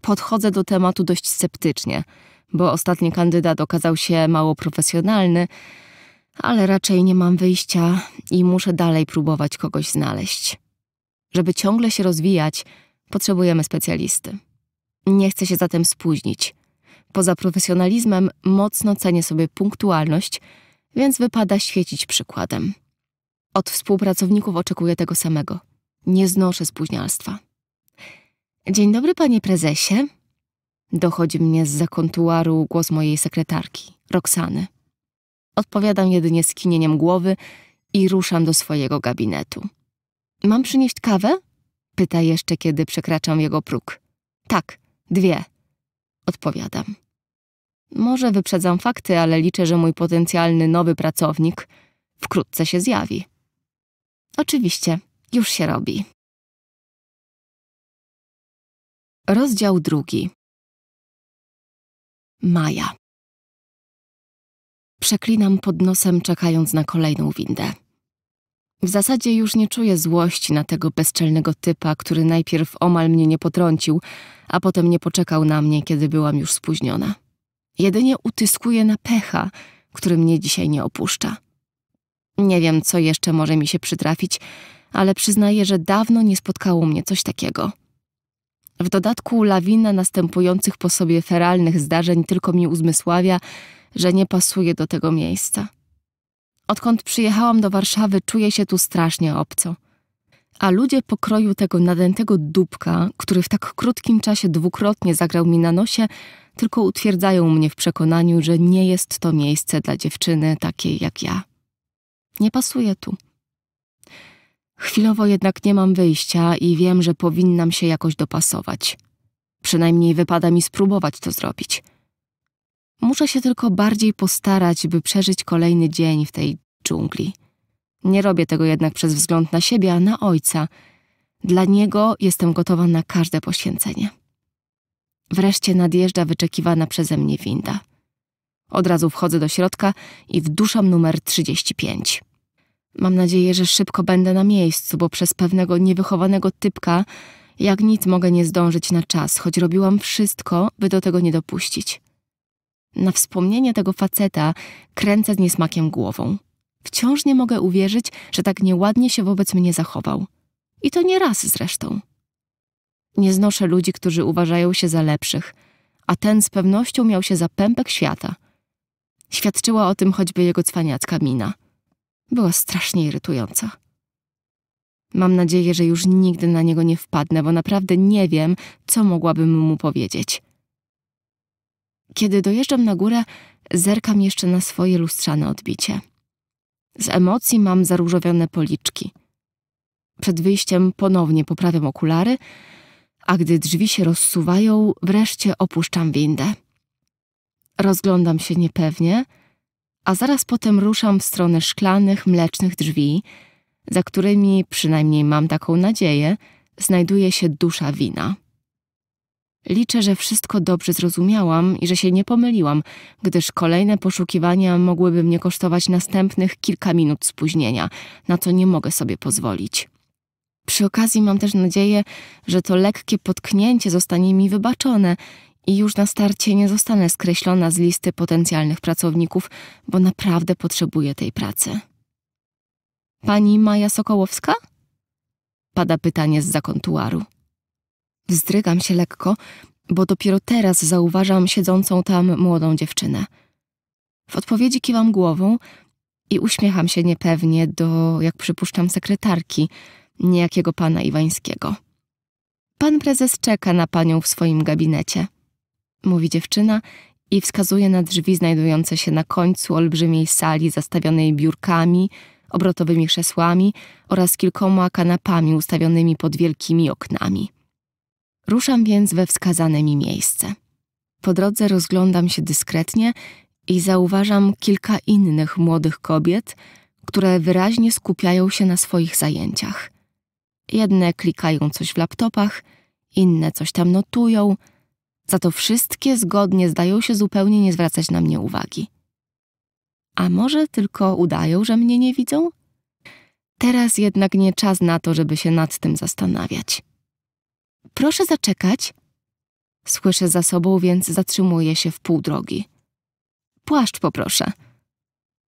Podchodzę do tematu dość sceptycznie, bo ostatni kandydat okazał się mało profesjonalny, ale raczej nie mam wyjścia i muszę dalej próbować kogoś znaleźć. Żeby ciągle się rozwijać, potrzebujemy specjalisty. Nie chcę się zatem spóźnić. Poza profesjonalizmem mocno cenię sobie punktualność, więc wypada świecić przykładem. Od współpracowników oczekuję tego samego. Nie znoszę spóźnialstwa. Dzień dobry, panie prezesie. Dochodzi mnie z zakontuaru głos mojej sekretarki, Roxany. Odpowiadam jedynie skinieniem głowy i ruszam do swojego gabinetu. Mam przynieść kawę? Pyta jeszcze, kiedy przekraczam jego próg. Tak, dwie. Odpowiadam. Może wyprzedzam fakty, ale liczę, że mój potencjalny nowy pracownik wkrótce się zjawi. Oczywiście, już się robi. Rozdział drugi. Maja. Przeklinam pod nosem, czekając na kolejną windę. W zasadzie już nie czuję złości na tego bezczelnego typa, który najpierw omal mnie nie potrącił, a potem nie poczekał na mnie, kiedy byłam już spóźniona. Jedynie utyskuje na pecha, który mnie dzisiaj nie opuszcza. Nie wiem, co jeszcze może mi się przytrafić, ale przyznaję, że dawno nie spotkało mnie coś takiego. W dodatku lawina następujących po sobie feralnych zdarzeń tylko mi uzmysławia, że nie pasuje do tego miejsca. Odkąd przyjechałam do Warszawy, czuję się tu strasznie obco. A ludzie pokroju tego nadętego dupka, który w tak krótkim czasie dwukrotnie zagrał mi na nosie, tylko utwierdzają mnie w przekonaniu, że nie jest to miejsce dla dziewczyny takiej jak ja. Nie pasuje tu. Chwilowo jednak nie mam wyjścia i wiem, że powinnam się jakoś dopasować. Przynajmniej wypada mi spróbować to zrobić. Muszę się tylko bardziej postarać, by przeżyć kolejny dzień w tej dżungli. Nie robię tego jednak przez wzgląd na siebie, a na ojca. Dla niego jestem gotowa na każde poświęcenie. Wreszcie nadjeżdża wyczekiwana przeze mnie winda. Od razu wchodzę do środka i wduszam numer 35. Mam nadzieję, że szybko będę na miejscu, bo przez pewnego niewychowanego typka jak nic mogę nie zdążyć na czas, choć robiłam wszystko, by do tego nie dopuścić. Na wspomnienie tego faceta kręcę z niesmakiem głową. Wciąż nie mogę uwierzyć, że tak nieładnie się wobec mnie zachował. I to nie raz zresztą. Nie znoszę ludzi, którzy uważają się za lepszych, a ten z pewnością miał się za pępek świata. Świadczyła o tym choćby jego cwaniacka mina. Była strasznie irytująca. Mam nadzieję, że już nigdy na niego nie wpadnę, bo naprawdę nie wiem, co mogłabym mu powiedzieć. Kiedy dojeżdżam na górę, zerkam jeszcze na swoje lustrzane odbicie. Z emocji mam zaróżowione policzki. Przed wyjściem ponownie poprawiam okulary a gdy drzwi się rozsuwają, wreszcie opuszczam windę. Rozglądam się niepewnie, a zaraz potem ruszam w stronę szklanych, mlecznych drzwi, za którymi, przynajmniej mam taką nadzieję, znajduje się dusza wina. Liczę, że wszystko dobrze zrozumiałam i że się nie pomyliłam, gdyż kolejne poszukiwania mogłyby mnie kosztować następnych kilka minut spóźnienia, na co nie mogę sobie pozwolić. Przy okazji mam też nadzieję, że to lekkie potknięcie zostanie mi wybaczone i już na starcie nie zostanę skreślona z listy potencjalnych pracowników, bo naprawdę potrzebuję tej pracy. Pani Maja Sokołowska? Pada pytanie z zakontuaru. Wzdrygam się lekko, bo dopiero teraz zauważam siedzącą tam młodą dziewczynę. W odpowiedzi kiwam głową i uśmiecham się niepewnie do, jak przypuszczam, sekretarki – niejakiego pana Iwańskiego. Pan prezes czeka na panią w swoim gabinecie, mówi dziewczyna i wskazuje na drzwi znajdujące się na końcu olbrzymiej sali zastawionej biurkami, obrotowymi krzesłami oraz kilkoma kanapami ustawionymi pod wielkimi oknami. Ruszam więc we wskazane mi miejsce. Po drodze rozglądam się dyskretnie i zauważam kilka innych młodych kobiet, które wyraźnie skupiają się na swoich zajęciach. Jedne klikają coś w laptopach, inne coś tam notują, za to wszystkie zgodnie zdają się zupełnie nie zwracać na mnie uwagi. A może tylko udają, że mnie nie widzą? Teraz jednak nie czas na to, żeby się nad tym zastanawiać. Proszę zaczekać. Słyszę za sobą, więc zatrzymuję się w pół drogi. Płaszcz poproszę.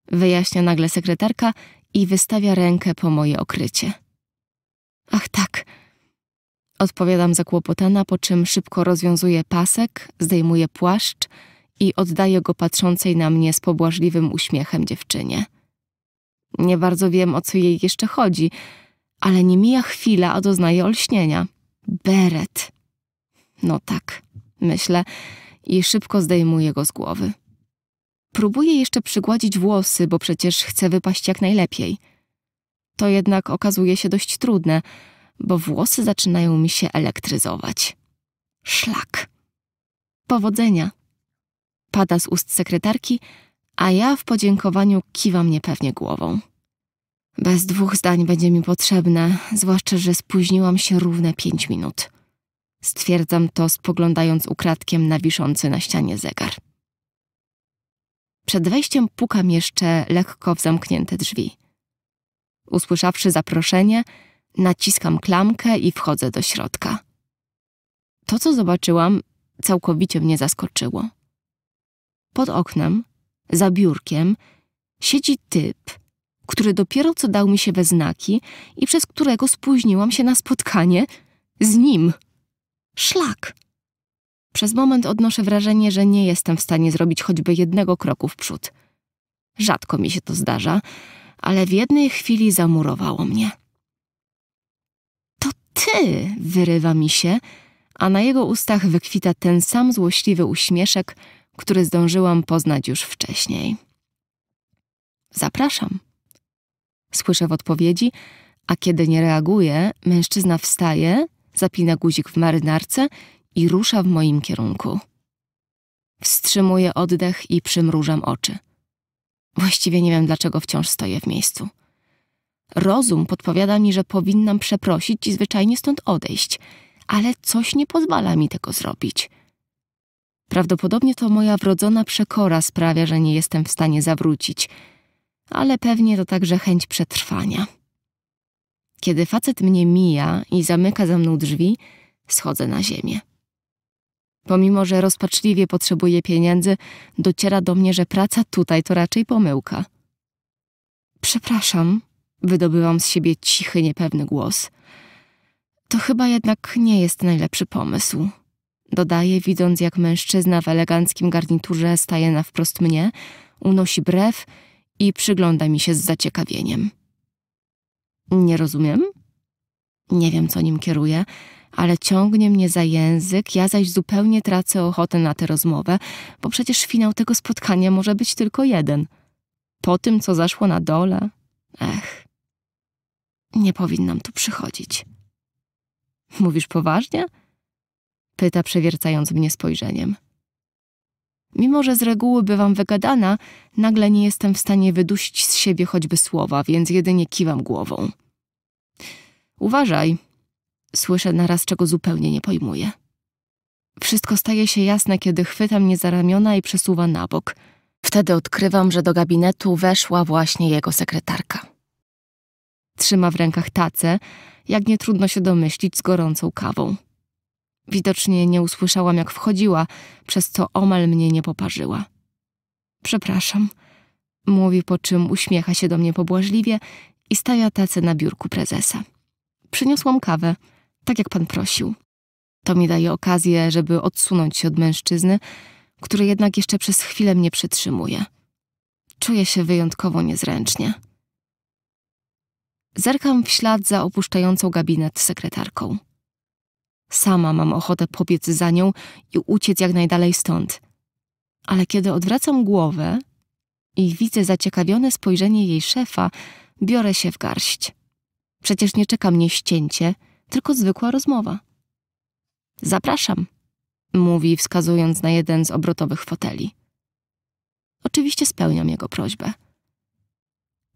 Wyjaśnia nagle sekretarka i wystawia rękę po moje okrycie. Ach tak. Odpowiadam zakłopotana, po czym szybko rozwiązuję pasek, zdejmuję płaszcz i oddaję go patrzącej na mnie z pobłażliwym uśmiechem dziewczynie. Nie bardzo wiem, o co jej jeszcze chodzi, ale nie mija chwila, a doznaję olśnienia. Beret. No tak, myślę i szybko zdejmuję go z głowy. Próbuję jeszcze przygładzić włosy, bo przecież chcę wypaść jak najlepiej – to jednak okazuje się dość trudne, bo włosy zaczynają mi się elektryzować. Szlak. Powodzenia. Pada z ust sekretarki, a ja w podziękowaniu kiwam niepewnie głową. Bez dwóch zdań będzie mi potrzebne, zwłaszcza, że spóźniłam się równe pięć minut. Stwierdzam to spoglądając ukradkiem na wiszący na ścianie zegar. Przed wejściem pukam jeszcze lekko w zamknięte drzwi. Usłyszawszy zaproszenie, naciskam klamkę i wchodzę do środka. To, co zobaczyłam, całkowicie mnie zaskoczyło. Pod oknem, za biurkiem, siedzi typ, który dopiero co dał mi się we znaki i przez którego spóźniłam się na spotkanie z nim. Szlak! Przez moment odnoszę wrażenie, że nie jestem w stanie zrobić choćby jednego kroku w przód. Rzadko mi się to zdarza, ale w jednej chwili zamurowało mnie. To ty! wyrywa mi się, a na jego ustach wykwita ten sam złośliwy uśmieszek, który zdążyłam poznać już wcześniej. Zapraszam. Słyszę w odpowiedzi, a kiedy nie reaguje, mężczyzna wstaje, zapina guzik w marynarce i rusza w moim kierunku. Wstrzymuję oddech i przymrużam oczy. Właściwie nie wiem, dlaczego wciąż stoję w miejscu. Rozum podpowiada mi, że powinnam przeprosić i zwyczajnie stąd odejść, ale coś nie pozwala mi tego zrobić. Prawdopodobnie to moja wrodzona przekora sprawia, że nie jestem w stanie zawrócić, ale pewnie to także chęć przetrwania. Kiedy facet mnie mija i zamyka za mną drzwi, schodzę na ziemię. Pomimo, że rozpaczliwie potrzebuje pieniędzy, dociera do mnie, że praca tutaj to raczej pomyłka. Przepraszam, wydobyłam z siebie cichy, niepewny głos. To chyba jednak nie jest najlepszy pomysł. Dodaję, widząc jak mężczyzna w eleganckim garniturze staje na wprost mnie, unosi brew i przygląda mi się z zaciekawieniem. Nie rozumiem? Nie wiem, co nim kieruje, ale ciągnie mnie za język, ja zaś zupełnie tracę ochotę na tę rozmowę, bo przecież finał tego spotkania może być tylko jeden. Po tym, co zaszło na dole, ech, nie powinnam tu przychodzić. Mówisz poważnie? Pyta, przewiercając mnie spojrzeniem. Mimo, że z reguły bywam wygadana, nagle nie jestem w stanie wydusić z siebie choćby słowa, więc jedynie kiwam głową. Uważaj, Słyszę naraz, czego zupełnie nie pojmuję. Wszystko staje się jasne, kiedy chwyta mnie za ramiona i przesuwa na bok. Wtedy odkrywam, że do gabinetu weszła właśnie jego sekretarka. Trzyma w rękach tacę, jak nie trudno się domyślić, z gorącą kawą. Widocznie nie usłyszałam, jak wchodziła, przez co omal mnie nie poparzyła. Przepraszam, mówi, po czym uśmiecha się do mnie pobłażliwie i stawia tacę na biurku prezesa. Przyniosłam kawę – tak jak pan prosił. To mi daje okazję, żeby odsunąć się od mężczyzny, który jednak jeszcze przez chwilę mnie przytrzymuje. Czuję się wyjątkowo niezręcznie. Zerkam w ślad za opuszczającą gabinet sekretarką. Sama mam ochotę pobiec za nią i uciec jak najdalej stąd. Ale kiedy odwracam głowę i widzę zaciekawione spojrzenie jej szefa, biorę się w garść. Przecież nie czeka mnie ścięcie – tylko zwykła rozmowa. Zapraszam, mówi, wskazując na jeden z obrotowych foteli. Oczywiście spełniam jego prośbę.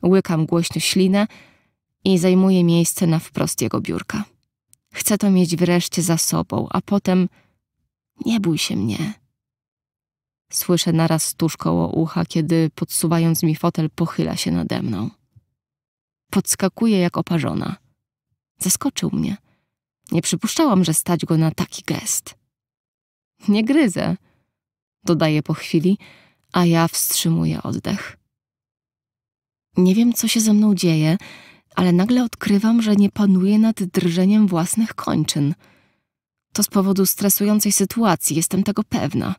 Łykam głośno ślinę i zajmuję miejsce na wprost jego biurka. Chcę to mieć wreszcie za sobą, a potem nie bój się mnie. Słyszę naraz tuż koło ucha, kiedy podsuwając mi fotel pochyla się nade mną. Podskakuje jak oparzona. Zaskoczył mnie. Nie przypuszczałam, że stać go na taki gest. Nie gryzę, dodaje po chwili, a ja wstrzymuję oddech. Nie wiem, co się ze mną dzieje, ale nagle odkrywam, że nie panuję nad drżeniem własnych kończyn. To z powodu stresującej sytuacji, jestem tego pewna.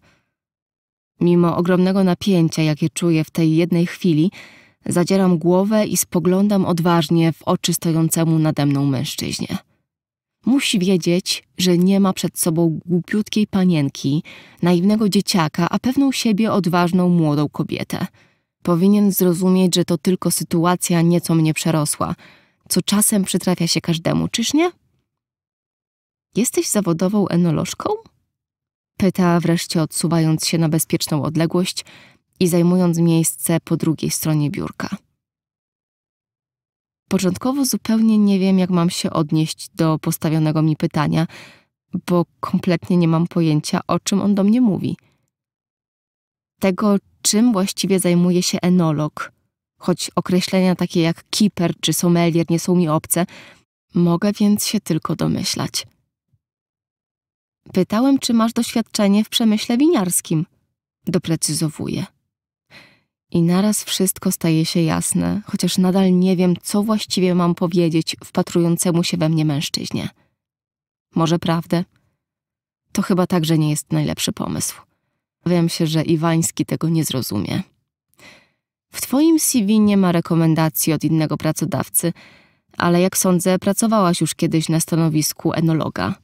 Mimo ogromnego napięcia, jakie czuję w tej jednej chwili, zadzieram głowę i spoglądam odważnie w oczy stojącemu nade mną mężczyźnie. Musi wiedzieć, że nie ma przed sobą głupiutkiej panienki, naiwnego dzieciaka, a pewną siebie odważną młodą kobietę. Powinien zrozumieć, że to tylko sytuacja nieco mnie przerosła, co czasem przytrafia się każdemu, czyż nie? Jesteś zawodową enolożką? Pyta wreszcie, odsuwając się na bezpieczną odległość i zajmując miejsce po drugiej stronie biurka. Początkowo zupełnie nie wiem, jak mam się odnieść do postawionego mi pytania, bo kompletnie nie mam pojęcia, o czym on do mnie mówi. Tego, czym właściwie zajmuje się enolog, choć określenia takie jak kiper czy sommelier nie są mi obce, mogę więc się tylko domyślać. Pytałem, czy masz doświadczenie w przemyśle winiarskim. Doprecyzowuję. I naraz wszystko staje się jasne, chociaż nadal nie wiem, co właściwie mam powiedzieć wpatrującemu się we mnie mężczyźnie. Może prawdę? To chyba także nie jest najlepszy pomysł. Wiem się, że Iwański tego nie zrozumie. W twoim CV nie ma rekomendacji od innego pracodawcy, ale jak sądzę, pracowałaś już kiedyś na stanowisku enologa.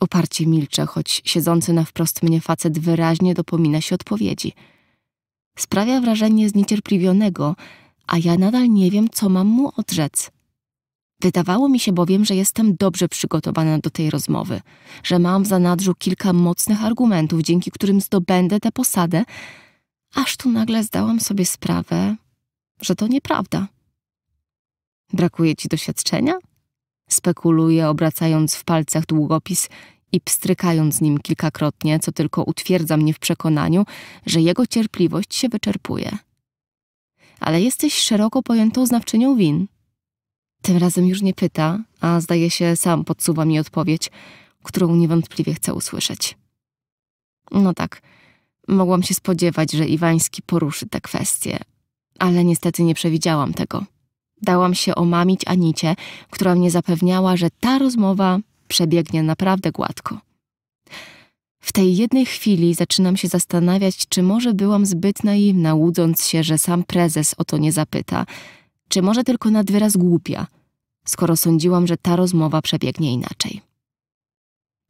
Uparcie milczę, choć siedzący na wprost mnie facet wyraźnie dopomina się odpowiedzi – Sprawia wrażenie zniecierpliwionego, a ja nadal nie wiem, co mam mu odrzec. Wydawało mi się bowiem, że jestem dobrze przygotowana do tej rozmowy, że mam w zanadrzu kilka mocnych argumentów, dzięki którym zdobędę tę posadę, aż tu nagle zdałam sobie sprawę, że to nieprawda. Brakuje ci doświadczenia? Spekuluje, obracając w palcach długopis i pstrykając nim kilkakrotnie, co tylko utwierdza mnie w przekonaniu, że jego cierpliwość się wyczerpuje. Ale jesteś szeroko pojętą znawczynią win. Tym razem już nie pyta, a zdaje się sam podsuwa mi odpowiedź, którą niewątpliwie chce usłyszeć. No tak, mogłam się spodziewać, że Iwański poruszy tę kwestię, ale niestety nie przewidziałam tego. Dałam się omamić Anicie, która mnie zapewniała, że ta rozmowa przebiegnie naprawdę gładko. W tej jednej chwili zaczynam się zastanawiać, czy może byłam zbyt naiwna, łudząc się, że sam prezes o to nie zapyta, czy może tylko nad wyraz głupia, skoro sądziłam, że ta rozmowa przebiegnie inaczej.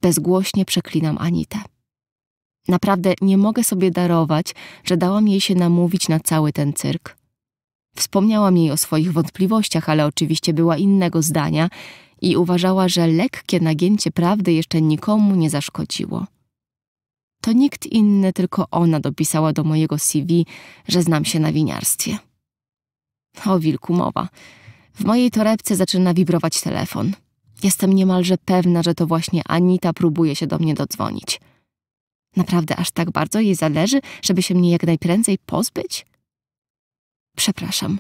Bezgłośnie przeklinam Anitę. Naprawdę nie mogę sobie darować, że dałam jej się namówić na cały ten cyrk. Wspomniałam jej o swoich wątpliwościach, ale oczywiście była innego zdania i uważała, że lekkie nagięcie prawdy jeszcze nikomu nie zaszkodziło. To nikt inny, tylko ona dopisała do mojego CV, że znam się na winiarstwie. O wilku mowa. W mojej torebce zaczyna wibrować telefon. Jestem niemalże pewna, że to właśnie Anita próbuje się do mnie dodzwonić. Naprawdę aż tak bardzo jej zależy, żeby się mnie jak najprędzej pozbyć? Przepraszam,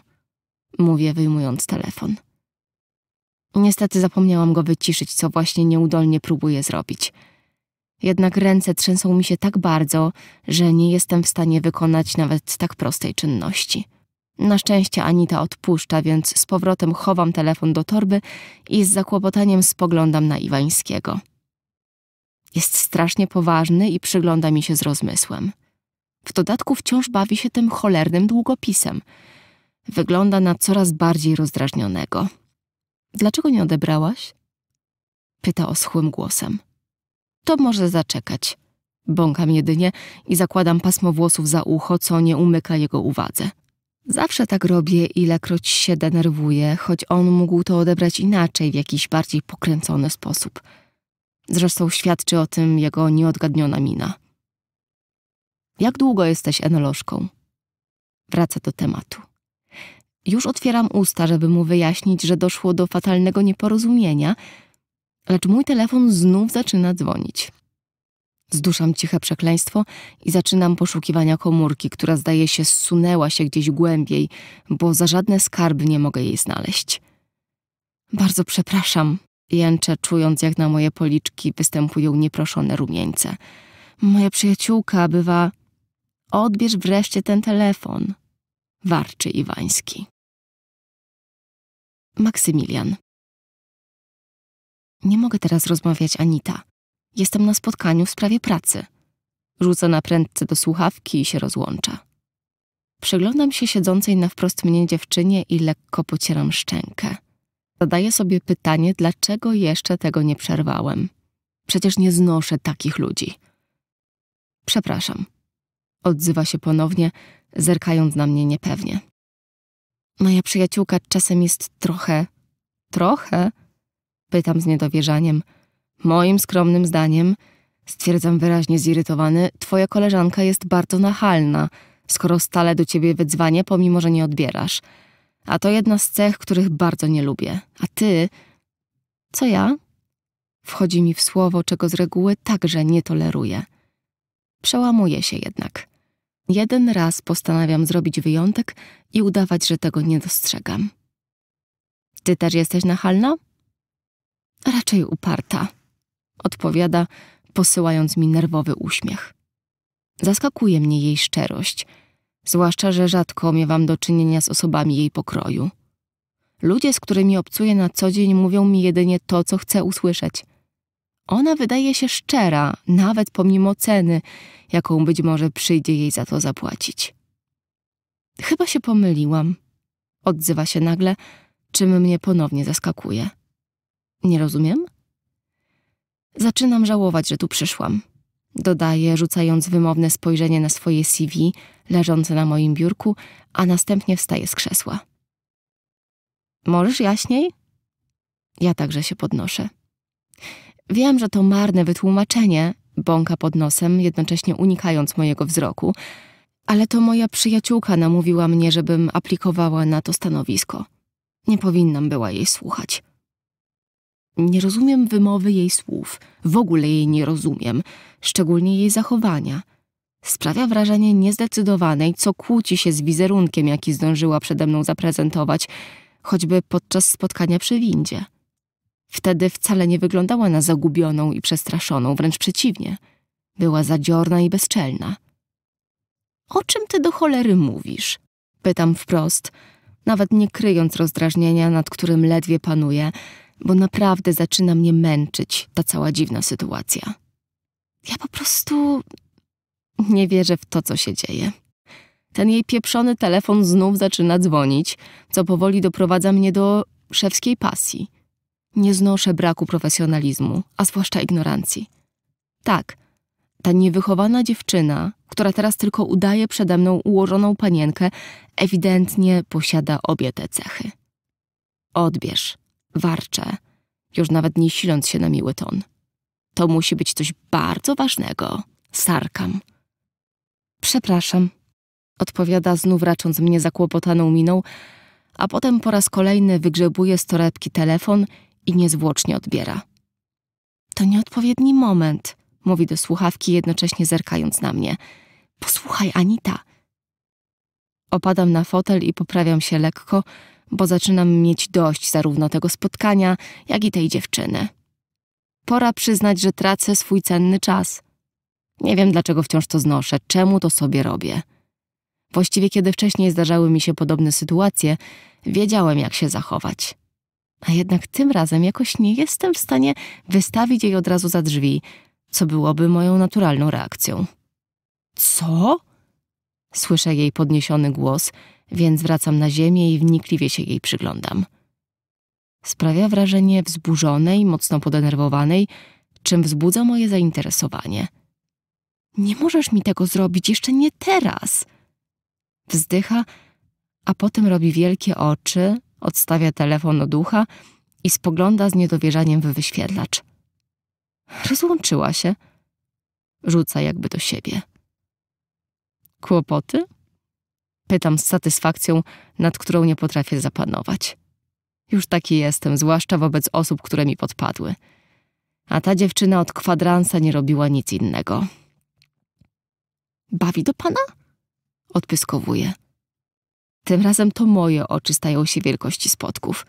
mówię wyjmując telefon. Niestety zapomniałam go wyciszyć, co właśnie nieudolnie próbuję zrobić. Jednak ręce trzęsą mi się tak bardzo, że nie jestem w stanie wykonać nawet tak prostej czynności. Na szczęście Anita odpuszcza, więc z powrotem chowam telefon do torby i z zakłopotaniem spoglądam na Iwańskiego. Jest strasznie poważny i przygląda mi się z rozmysłem. W dodatku wciąż bawi się tym cholernym długopisem. Wygląda na coraz bardziej rozdrażnionego. Dlaczego nie odebrałaś? Pyta oschłym głosem. To może zaczekać. Bąkam jedynie i zakładam pasmo włosów za ucho, co nie umyka jego uwadze. Zawsze tak robię, ilekroć się denerwuję, choć on mógł to odebrać inaczej, w jakiś bardziej pokręcony sposób. Zresztą świadczy o tym jego nieodgadniona mina. Jak długo jesteś enolożką? Wraca do tematu. Już otwieram usta, żeby mu wyjaśnić, że doszło do fatalnego nieporozumienia, lecz mój telefon znów zaczyna dzwonić. Zduszam ciche przekleństwo i zaczynam poszukiwania komórki, która zdaje się zsunęła się gdzieś głębiej, bo za żadne skarby nie mogę jej znaleźć. Bardzo przepraszam, jęczę, czując jak na moje policzki występują nieproszone rumieńce. Moja przyjaciółka bywa. Odbierz wreszcie ten telefon, warczy Iwański. Maksymilian. Nie mogę teraz rozmawiać, Anita. Jestem na spotkaniu w sprawie pracy. Rzuca na prędce do słuchawki i się rozłącza. Przeglądam się siedzącej na wprost mnie dziewczynie i lekko pocieram szczękę. Zadaję sobie pytanie, dlaczego jeszcze tego nie przerwałem. Przecież nie znoszę takich ludzi. Przepraszam. Odzywa się ponownie, zerkając na mnie niepewnie. Moja przyjaciółka czasem jest trochę. Trochę? Pytam z niedowierzaniem. Moim skromnym zdaniem, stwierdzam wyraźnie zirytowany, twoja koleżanka jest bardzo nachalna, skoro stale do ciebie wydzwanie, pomimo że nie odbierasz. A to jedna z cech, których bardzo nie lubię. A ty. Co ja? Wchodzi mi w słowo, czego z reguły także nie toleruję. Przełamuje się jednak. Jeden raz postanawiam zrobić wyjątek i udawać, że tego nie dostrzegam. Ty też jesteś nachalna? Raczej uparta, odpowiada, posyłając mi nerwowy uśmiech. Zaskakuje mnie jej szczerość, zwłaszcza, że rzadko miewam do czynienia z osobami jej pokroju. Ludzie, z którymi obcuję na co dzień, mówią mi jedynie to, co chcę usłyszeć – ona wydaje się szczera, nawet pomimo ceny, jaką być może przyjdzie jej za to zapłacić. Chyba się pomyliłam, odzywa się nagle, czym mnie ponownie zaskakuje. Nie rozumiem? Zaczynam żałować, że tu przyszłam. Dodaję, rzucając wymowne spojrzenie na swoje CV leżące na moim biurku, a następnie wstaję z krzesła. Możesz jaśniej? Ja także się podnoszę. Wiem, że to marne wytłumaczenie, bąka pod nosem, jednocześnie unikając mojego wzroku, ale to moja przyjaciółka namówiła mnie, żebym aplikowała na to stanowisko. Nie powinnam była jej słuchać. Nie rozumiem wymowy jej słów, w ogóle jej nie rozumiem, szczególnie jej zachowania. Sprawia wrażenie niezdecydowanej, co kłóci się z wizerunkiem, jaki zdążyła przede mną zaprezentować, choćby podczas spotkania przy windzie. Wtedy wcale nie wyglądała na zagubioną i przestraszoną, wręcz przeciwnie. Była zadziorna i bezczelna. O czym ty do cholery mówisz? Pytam wprost, nawet nie kryjąc rozdrażnienia, nad którym ledwie panuję, bo naprawdę zaczyna mnie męczyć ta cała dziwna sytuacja. Ja po prostu nie wierzę w to, co się dzieje. Ten jej pieprzony telefon znów zaczyna dzwonić, co powoli doprowadza mnie do szewskiej pasji. Nie znoszę braku profesjonalizmu, a zwłaszcza ignorancji. Tak, ta niewychowana dziewczyna, która teraz tylko udaje przede mną ułożoną panienkę, ewidentnie posiada obie te cechy. Odbierz, warczę, już nawet nie siląc się na miły ton. To musi być coś bardzo ważnego. Sarkam. Przepraszam, odpowiada znów racząc mnie zakłopotaną miną, a potem po raz kolejny wygrzebuje z torebki telefon i niezwłocznie odbiera. To nieodpowiedni moment, mówi do słuchawki, jednocześnie zerkając na mnie. Posłuchaj, Anita. Opadam na fotel i poprawiam się lekko, bo zaczynam mieć dość zarówno tego spotkania, jak i tej dziewczyny. Pora przyznać, że tracę swój cenny czas. Nie wiem, dlaczego wciąż to znoszę, czemu to sobie robię. Właściwie kiedy wcześniej zdarzały mi się podobne sytuacje, wiedziałem, jak się zachować. A jednak tym razem jakoś nie jestem w stanie wystawić jej od razu za drzwi, co byłoby moją naturalną reakcją. Co? Słyszę jej podniesiony głos, więc wracam na ziemię i wnikliwie się jej przyglądam. Sprawia wrażenie wzburzonej, mocno podenerwowanej, czym wzbudza moje zainteresowanie. Nie możesz mi tego zrobić, jeszcze nie teraz. Wzdycha, a potem robi wielkie oczy, odstawia telefon od ucha i spogląda z niedowierzaniem w wyświetlacz. Rozłączyła się. Rzuca jakby do siebie. Kłopoty? Pytam z satysfakcją, nad którą nie potrafię zapanować. Już taki jestem, zwłaszcza wobec osób, które mi podpadły. A ta dziewczyna od kwadransa nie robiła nic innego. Bawi do pana? Odpyskowuje. Tym razem to moje oczy stają się wielkości spotków.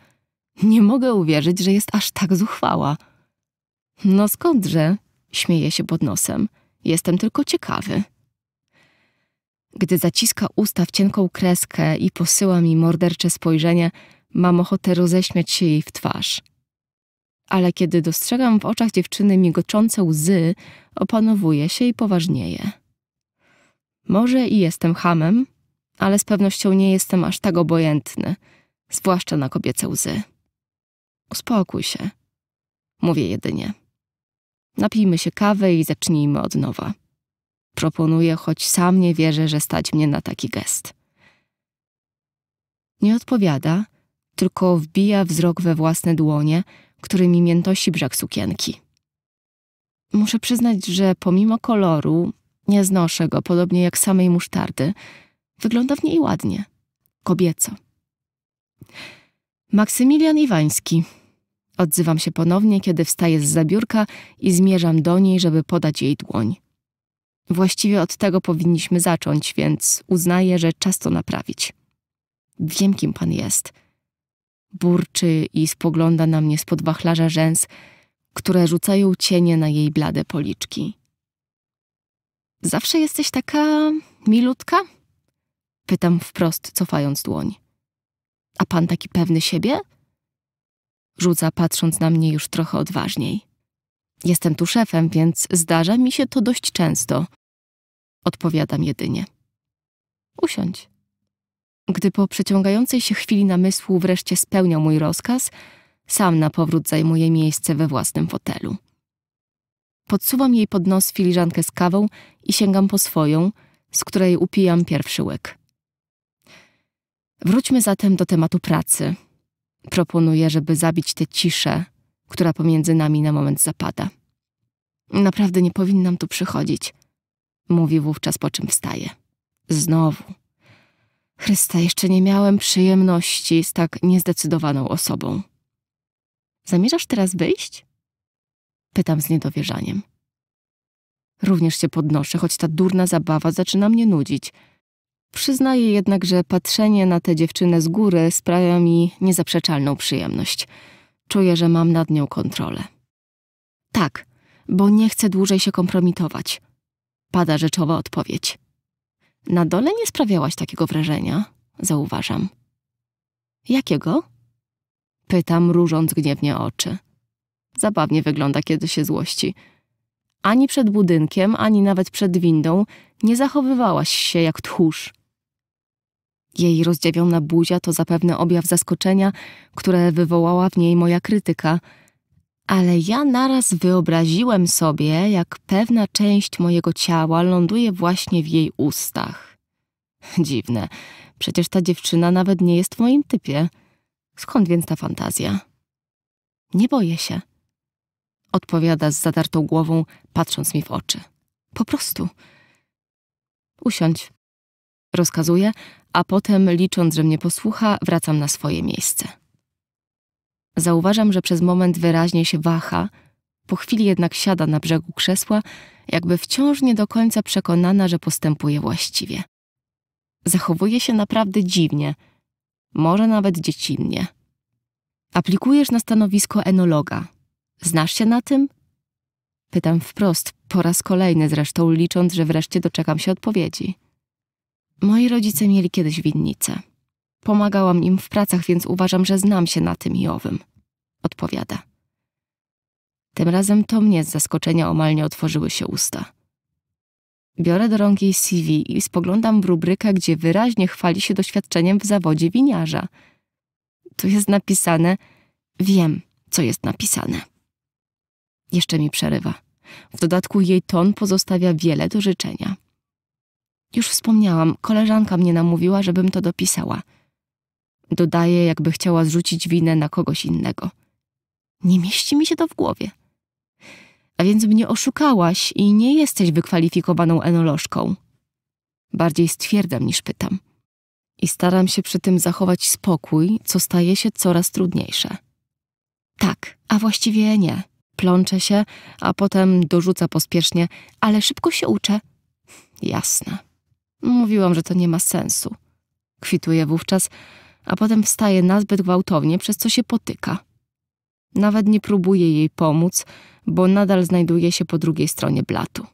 Nie mogę uwierzyć, że jest aż tak zuchwała. No skądże? Śmieje się pod nosem. Jestem tylko ciekawy. Gdy zaciska usta w cienką kreskę i posyła mi mordercze spojrzenie, mam ochotę roześmiać się jej w twarz. Ale kiedy dostrzegam w oczach dziewczyny migoczące łzy, opanowuję się i poważnieje. Może i jestem hamem, ale z pewnością nie jestem aż tak obojętny, zwłaszcza na kobiece łzy. Uspokój się. Mówię jedynie. Napijmy się kawy i zacznijmy od nowa. Proponuję, choć sam nie wierzę, że stać mnie na taki gest. Nie odpowiada, tylko wbija wzrok we własne dłonie, którymi miętosi brzeg sukienki. Muszę przyznać, że pomimo koloru nie znoszę go, podobnie jak samej musztardy, Wygląda w niej ładnie. Kobieco. Maksymilian Iwański. Odzywam się ponownie, kiedy wstaję z zabiórka i zmierzam do niej, żeby podać jej dłoń. Właściwie od tego powinniśmy zacząć, więc uznaję, że czas to naprawić. Wiem, kim pan jest. Burczy i spogląda na mnie spod wachlarza rzęs, które rzucają cienie na jej blade policzki. Zawsze jesteś taka milutka? Pytam wprost, cofając dłoń. A pan taki pewny siebie? Rzuca, patrząc na mnie już trochę odważniej. Jestem tu szefem, więc zdarza mi się to dość często. Odpowiadam jedynie. Usiądź. Gdy po przeciągającej się chwili namysłu wreszcie spełnia mój rozkaz, sam na powrót zajmuje miejsce we własnym fotelu. Podsuwam jej pod nos filiżankę z kawą i sięgam po swoją, z której upijam pierwszy łyk. Wróćmy zatem do tematu pracy. Proponuję, żeby zabić tę ciszę, która pomiędzy nami na moment zapada. Naprawdę nie powinnam tu przychodzić, mówi wówczas, po czym wstaje. Znowu. Chrysta, jeszcze nie miałem przyjemności z tak niezdecydowaną osobą. Zamierzasz teraz wyjść? Pytam z niedowierzaniem. Również się podnoszę, choć ta durna zabawa zaczyna mnie nudzić – Przyznaję jednak, że patrzenie na tę dziewczynę z góry sprawia mi niezaprzeczalną przyjemność. Czuję, że mam nad nią kontrolę. Tak, bo nie chcę dłużej się kompromitować. Pada rzeczowa odpowiedź. Na dole nie sprawiałaś takiego wrażenia, zauważam. Jakiego? Pytam, różąc gniewnie oczy. Zabawnie wygląda, kiedy się złości. Ani przed budynkiem, ani nawet przed windą nie zachowywałaś się jak tchórz. Jej rozdziawiona buzia to zapewne objaw zaskoczenia, które wywołała w niej moja krytyka. Ale ja naraz wyobraziłem sobie, jak pewna część mojego ciała ląduje właśnie w jej ustach. Dziwne, przecież ta dziewczyna nawet nie jest w moim typie. Skąd więc ta fantazja? Nie boję się. Odpowiada z zadartą głową, patrząc mi w oczy. Po prostu. Usiądź. Rozkazuje, a potem, licząc, że mnie posłucha, wracam na swoje miejsce. Zauważam, że przez moment wyraźnie się waha, po chwili jednak siada na brzegu krzesła, jakby wciąż nie do końca przekonana, że postępuje właściwie. Zachowuje się naprawdę dziwnie, może nawet dziecinnie. Aplikujesz na stanowisko enologa. Znasz się na tym? Pytam wprost, po raz kolejny zresztą, licząc, że wreszcie doczekam się odpowiedzi. Moi rodzice mieli kiedyś winnicę. Pomagałam im w pracach, więc uważam, że znam się na tym i owym. Odpowiada. Tym razem to mnie z zaskoczenia omal nie otworzyły się usta. Biorę do rąk jej CV i spoglądam w rubrykę, gdzie wyraźnie chwali się doświadczeniem w zawodzie winiarza. Tu jest napisane Wiem, co jest napisane. Jeszcze mi przerywa. W dodatku jej ton pozostawia wiele do życzenia. Już wspomniałam, koleżanka mnie namówiła, żebym to dopisała. Dodaję, jakby chciała zrzucić winę na kogoś innego. Nie mieści mi się to w głowie. A więc mnie oszukałaś i nie jesteś wykwalifikowaną enolożką. Bardziej stwierdzam niż pytam. I staram się przy tym zachować spokój, co staje się coraz trudniejsze. Tak, a właściwie nie. Plączę się, a potem dorzuca pospiesznie, ale szybko się uczę. Jasne. Mówiłam, że to nie ma sensu. Kwituje wówczas, a potem wstaje nazbyt gwałtownie, przez co się potyka. Nawet nie próbuje jej pomóc, bo nadal znajduje się po drugiej stronie blatu.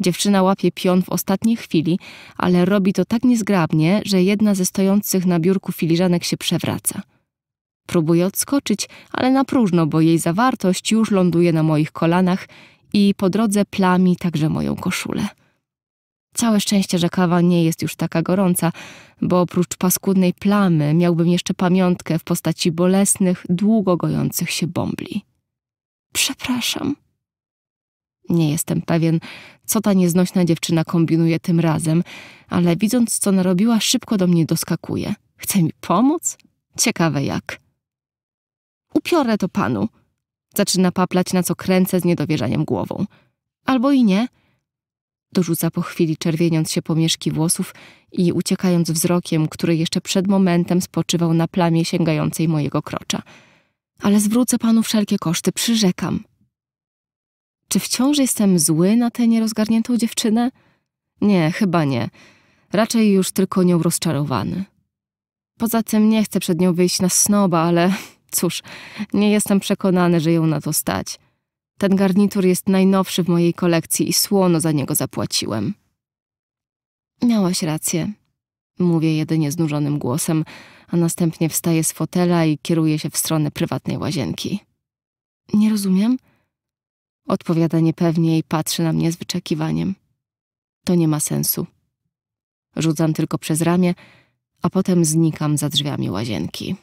Dziewczyna łapie pion w ostatniej chwili, ale robi to tak niezgrabnie, że jedna ze stojących na biurku filiżanek się przewraca. Próbuje odskoczyć, ale na próżno, bo jej zawartość już ląduje na moich kolanach i po drodze plami także moją koszulę. Całe szczęście, że kawa nie jest już taka gorąca, bo oprócz paskudnej plamy miałbym jeszcze pamiątkę w postaci bolesnych, długo gojących się bąbli. Przepraszam. Nie jestem pewien, co ta nieznośna dziewczyna kombinuje tym razem, ale widząc, co narobiła, szybko do mnie doskakuje. Chce mi pomóc? Ciekawe jak. Upiorę to panu. Zaczyna paplać, na co kręcę z niedowierzaniem głową. Albo i nie – dorzuca po chwili, czerwieniąc się pomieszki włosów i uciekając wzrokiem, który jeszcze przed momentem spoczywał na plamie sięgającej mojego krocza. Ale zwrócę panu wszelkie koszty, przyrzekam. Czy wciąż jestem zły na tę nierozgarniętą dziewczynę? Nie, chyba nie. Raczej już tylko nią rozczarowany. Poza tym nie chcę przed nią wyjść na snoba, ale cóż, nie jestem przekonany, że ją na to stać. Ten garnitur jest najnowszy w mojej kolekcji i słono za niego zapłaciłem. Miałaś rację. Mówię jedynie znużonym głosem, a następnie wstaję z fotela i kieruję się w stronę prywatnej łazienki. Nie rozumiem? Odpowiada niepewnie i patrzy na mnie z wyczekiwaniem. To nie ma sensu. Rzucam tylko przez ramię, a potem znikam za drzwiami łazienki.